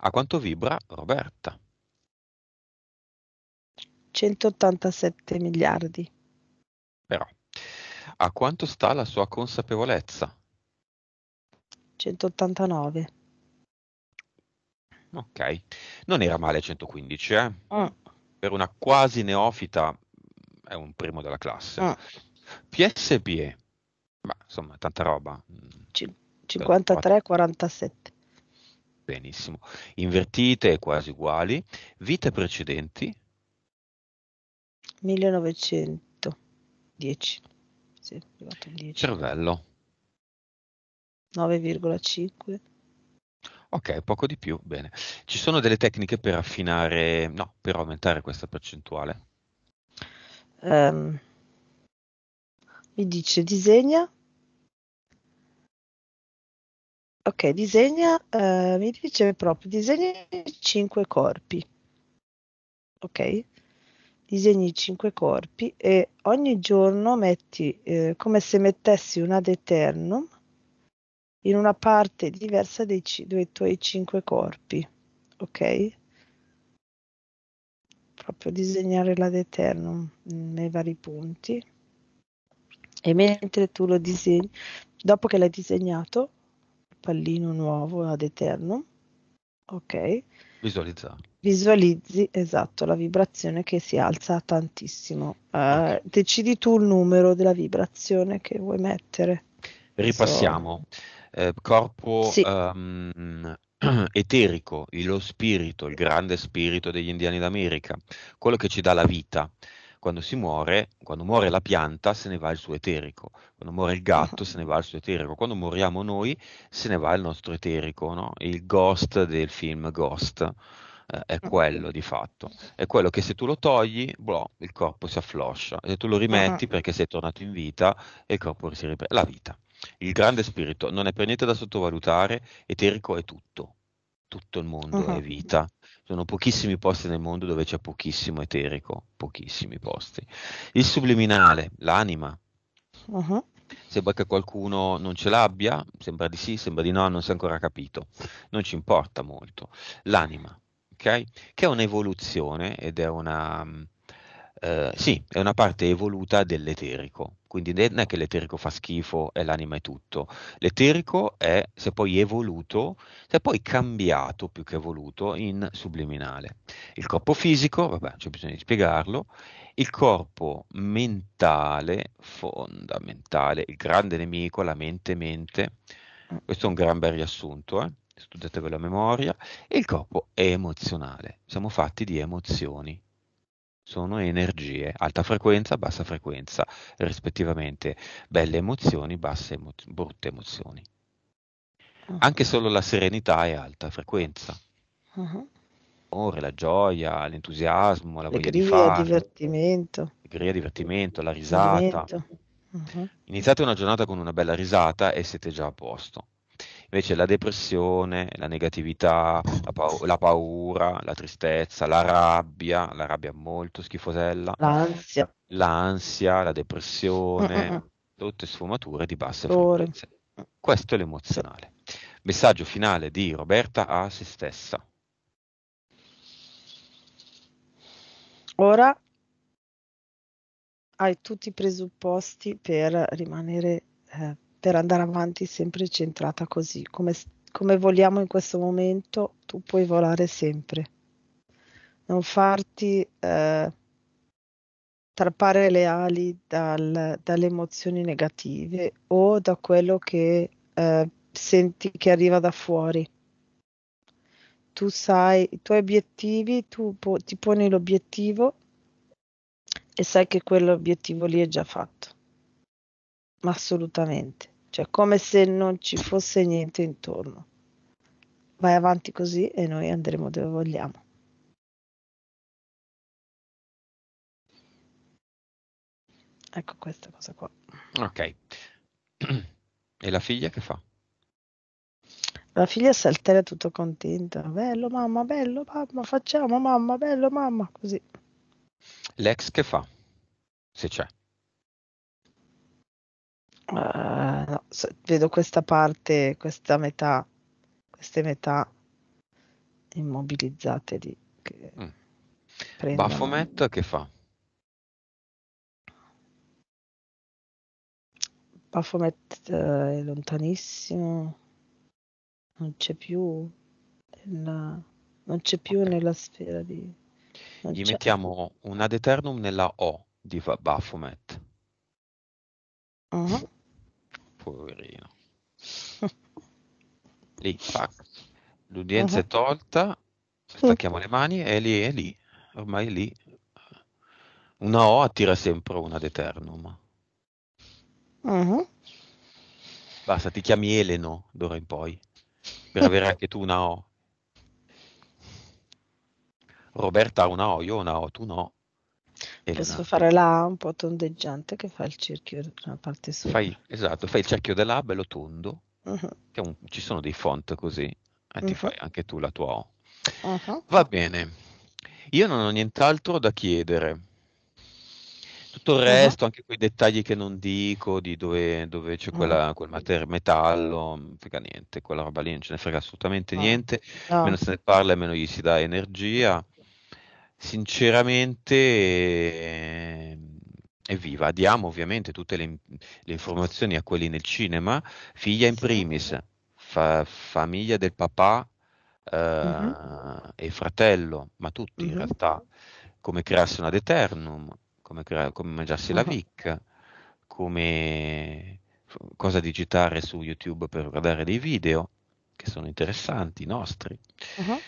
a quanto vibra Roberta? 187 miliardi. Però, a quanto sta la sua consapevolezza? 189. Ok, non era male 115, eh? Oh, per una quasi neofita è un primo della classe. Ah. PSBE, ma insomma, tanta roba. 53-47. Benissimo. Invertite quasi uguali. Vite precedenti? 1910. Sì, 10. Cervello. 9,5. Ok, poco di più, bene. Ci sono delle tecniche per affinare, no, per aumentare questa percentuale? Ehm, mi dice disegna. Ok, disegna, eh, mi dice proprio, disegna cinque corpi. Ok? Disegni cinque corpi e ogni giorno metti eh, come se mettessi un ad eternum in una parte diversa dei, c- dei tuoi cinque corpi, ok? Proprio disegnare l'ad eternum nei vari punti. E mentre tu lo disegni, dopo che l'hai disegnato, pallino nuovo ad eternum, ok? Visualizzarlo visualizzi esatto la vibrazione che si alza tantissimo. Uh, decidi tu il numero della vibrazione che vuoi mettere. Ripassiamo. So eh, corpo sì. um, eterico, lo spirito, il grande spirito degli indiani d'America, quello che ci dà la vita. Quando si muore, quando muore la pianta se ne va il suo eterico, quando muore il gatto se ne va il suo eterico, quando moriamo noi se ne va il nostro eterico, no? il ghost del film Ghost eh, è quello di fatto. È quello che se tu lo togli, boh, il corpo si affloscia, se tu lo rimetti mm-hmm. perché sei tornato in vita, il corpo si riprende la vita. Il grande spirito non è per niente da sottovalutare, eterico è tutto, tutto il mondo uh-huh. è mm-hmm. vita. Sono pochissimi posti nel mondo dove c'è pochissimo eterico, pochissimi posti. Il subliminale, l'anima. Uh-huh. Sembra che qualcuno non ce l'abbia, sembra di sì, sembra di no, non si è ancora capito. Non ci importa molto. L'anima, okay? Che è un'evoluzione ed è una... Mm, eh, sì, è una parte evoluta dell'eterico, quindi non è che l'eterico fa schifo e l'anima è tutto. L'eterico è, se poi evoluto, se poi cambiato più che evoluto, in subliminale. Il corpo fisico, vabbè, c'è bisogno di spiegarlo, il corpo mentale, fondamentale, il grande nemico, la mente-mente, questo è un gran bel riassunto, eh? studiatevelo a memoria, e il corpo è emozionale, siamo fatti di emozioni sono energie, alta frequenza, bassa frequenza, rispettivamente belle emozioni, basse emo- brutte emozioni. uh Anche solo la serenità è alta frequenza. Uh-huh. L'amore, la gioia, l'entusiasmo, la voglia di fare. divertimento. Allegria, divertimento, la risata. Uh-huh. Iniziate una giornata con una bella risata e siete già a posto. Invece la depressione, la negatività, la, pa- la paura, la tristezza, la rabbia, la rabbia molto schifosella, l'ansia, l'ansia la depressione, Mm-mm. tutte sfumature di basse Ore. frequenze. Questo è l'emozionale. Messaggio finale di Roberta a se stessa. Ora hai tutti i presupposti per rimanere eh, per andare avanti sempre centrata così, come, come vogliamo in questo momento, tu puoi volare sempre. Non farti eh, trappare le ali dal, dalle emozioni negative o da quello che eh, senti che arriva da fuori. Tu sai i tuoi obiettivi, tu po- ti poni l'obiettivo e sai che quell'obiettivo lì è già fatto ma assolutamente, cioè come se non ci fosse niente intorno. Vai avanti così e noi andremo dove vogliamo. Ecco questa cosa qua. Ok. E la figlia che fa? La figlia salterà tutto contenta. Bello mamma, bello mamma, facciamo mamma, bello mamma, così. L'ex che fa? Se c'è. Uh, no, vedo questa parte, questa metà, queste metà immobilizzate di... Che mm. Baphomet che fa? Baphomet eh, è lontanissimo, non c'è più nella, non c'è più okay. nella sfera di... Gli c'è. mettiamo un ad eternum nella O di Baphomet. Uh-huh. Poverino. lì, pac. L'udienza uh-huh. è ah. tolta, stacchiamo le mani, è lì, è lì, ormai è lì. Una O attira sempre una d'Eternum. Uh-huh. Basta, ti chiami Eleno d'ora in poi, per avere anche tu una O. Roberta ha una O, io ho una O, tu no. Posso fare la un po' tondeggiante che fa il cerchio dalla parte sopra. Fai, esatto, fai il cerchio della bello tondo, uh-huh. un, ci sono dei font così, e uh-huh. fai anche tu la tua O. Uh-huh. Va bene, io non ho nient'altro da chiedere. Tutto il uh-huh. resto, anche quei dettagli che non dico, di dove, dove c'è quella, uh-huh. quel mater- metallo, non mm, frega niente, quella roba lì non ce ne frega assolutamente niente, no. meno se ne parla e meno gli si dà energia sinceramente eh, evviva, diamo ovviamente tutte le, le, informazioni a quelli nel cinema, figlia in primis, fa, famiglia del papà eh, mm-hmm. e fratello, ma tutti mm-hmm. in realtà, come crearsi una Eternum, come, crea- come mangiarsi mm-hmm. la Vic, come cosa digitare su YouTube per guardare dei video che sono interessanti, nostri. Uh-huh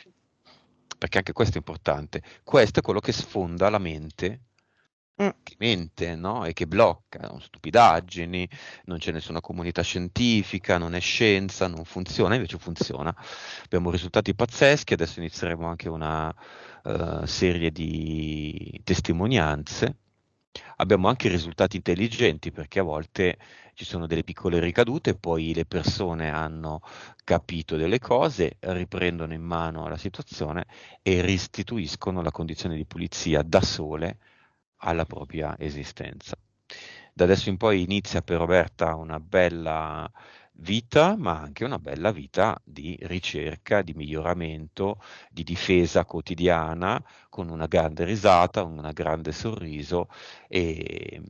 perché anche questo è importante, questo è quello che sfonda la mente mm. che mente no? e che blocca, no? stupidaggini, non c'è nessuna comunità scientifica, non è scienza, non funziona, invece funziona. Abbiamo risultati pazzeschi, adesso inizieremo anche una uh, serie di testimonianze Abbiamo anche risultati intelligenti perché a volte ci sono delle piccole ricadute, poi le persone hanno capito delle cose, riprendono in mano la situazione e restituiscono la condizione di pulizia da sole alla propria esistenza. Da adesso in poi inizia per Roberta una bella vita, ma anche una bella vita di ricerca, di miglioramento, di difesa quotidiana, con una grande risata, un grande sorriso e,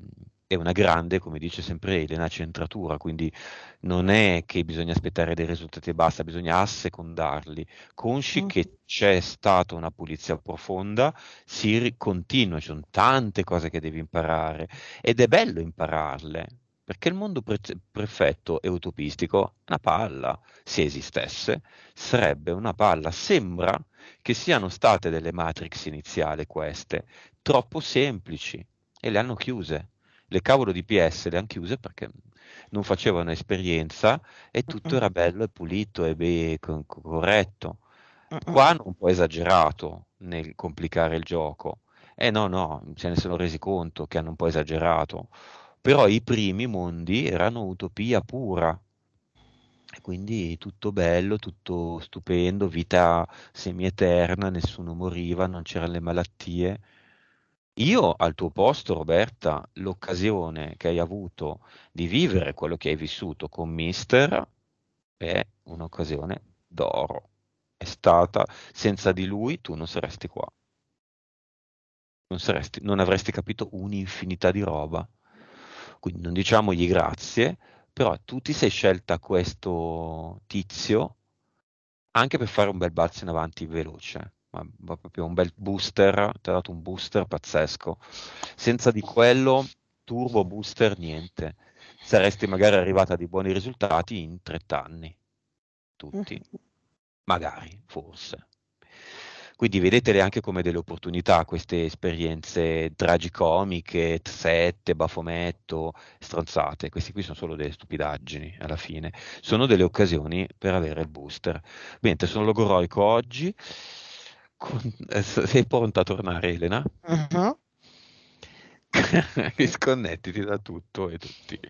e, una grande, come dice sempre Elena, centratura. Quindi non è che bisogna aspettare dei risultati e basta, bisogna assecondarli, consci mm. che c'è stata una pulizia profonda, si continua, ci sono tante cose che devi imparare ed è bello impararle perché il mondo pre- perfetto e utopistico è una palla, se esistesse, sarebbe una palla. Sembra che siano state delle matrix iniziali queste, troppo semplici, e le hanno chiuse. Le cavolo di PS le hanno chiuse perché non facevano esperienza e tutto era bello e pulito e be- corretto. Qua hanno un po' esagerato nel complicare il gioco. Eh no, no, se ne sono resi conto che hanno un po' esagerato però i primi mondi erano utopia pura, quindi tutto bello, tutto stupendo, vita semieterna, nessuno moriva, non c'erano le malattie. Io al tuo posto, Roberta, l'occasione che hai avuto di vivere quello che hai vissuto con Mister è un'occasione d'oro. È stata, senza di lui tu non saresti qua. Non, saresti, non avresti capito un'infinità di roba. Quindi non diciamogli grazie, però tu ti sei scelta questo tizio anche per fare un bel balzo in avanti veloce, ma proprio un bel booster, ti ha dato un booster pazzesco. Senza di quello, turbo booster, niente. Saresti magari arrivata a dei buoni risultati in 30 anni, tutti. Mm. Magari, forse. Quindi vedetele anche come delle opportunità queste esperienze tragicomiche, sette, bafometto, stronzate. Questi qui sono solo delle stupidaggini alla fine. Sono delle occasioni per avere il booster. Mentre sono logoroico oggi. Con... Eh, sei pronta a tornare, Elena? Mm-hmm. Uh-huh. Disconnettiti da tutto e tutti.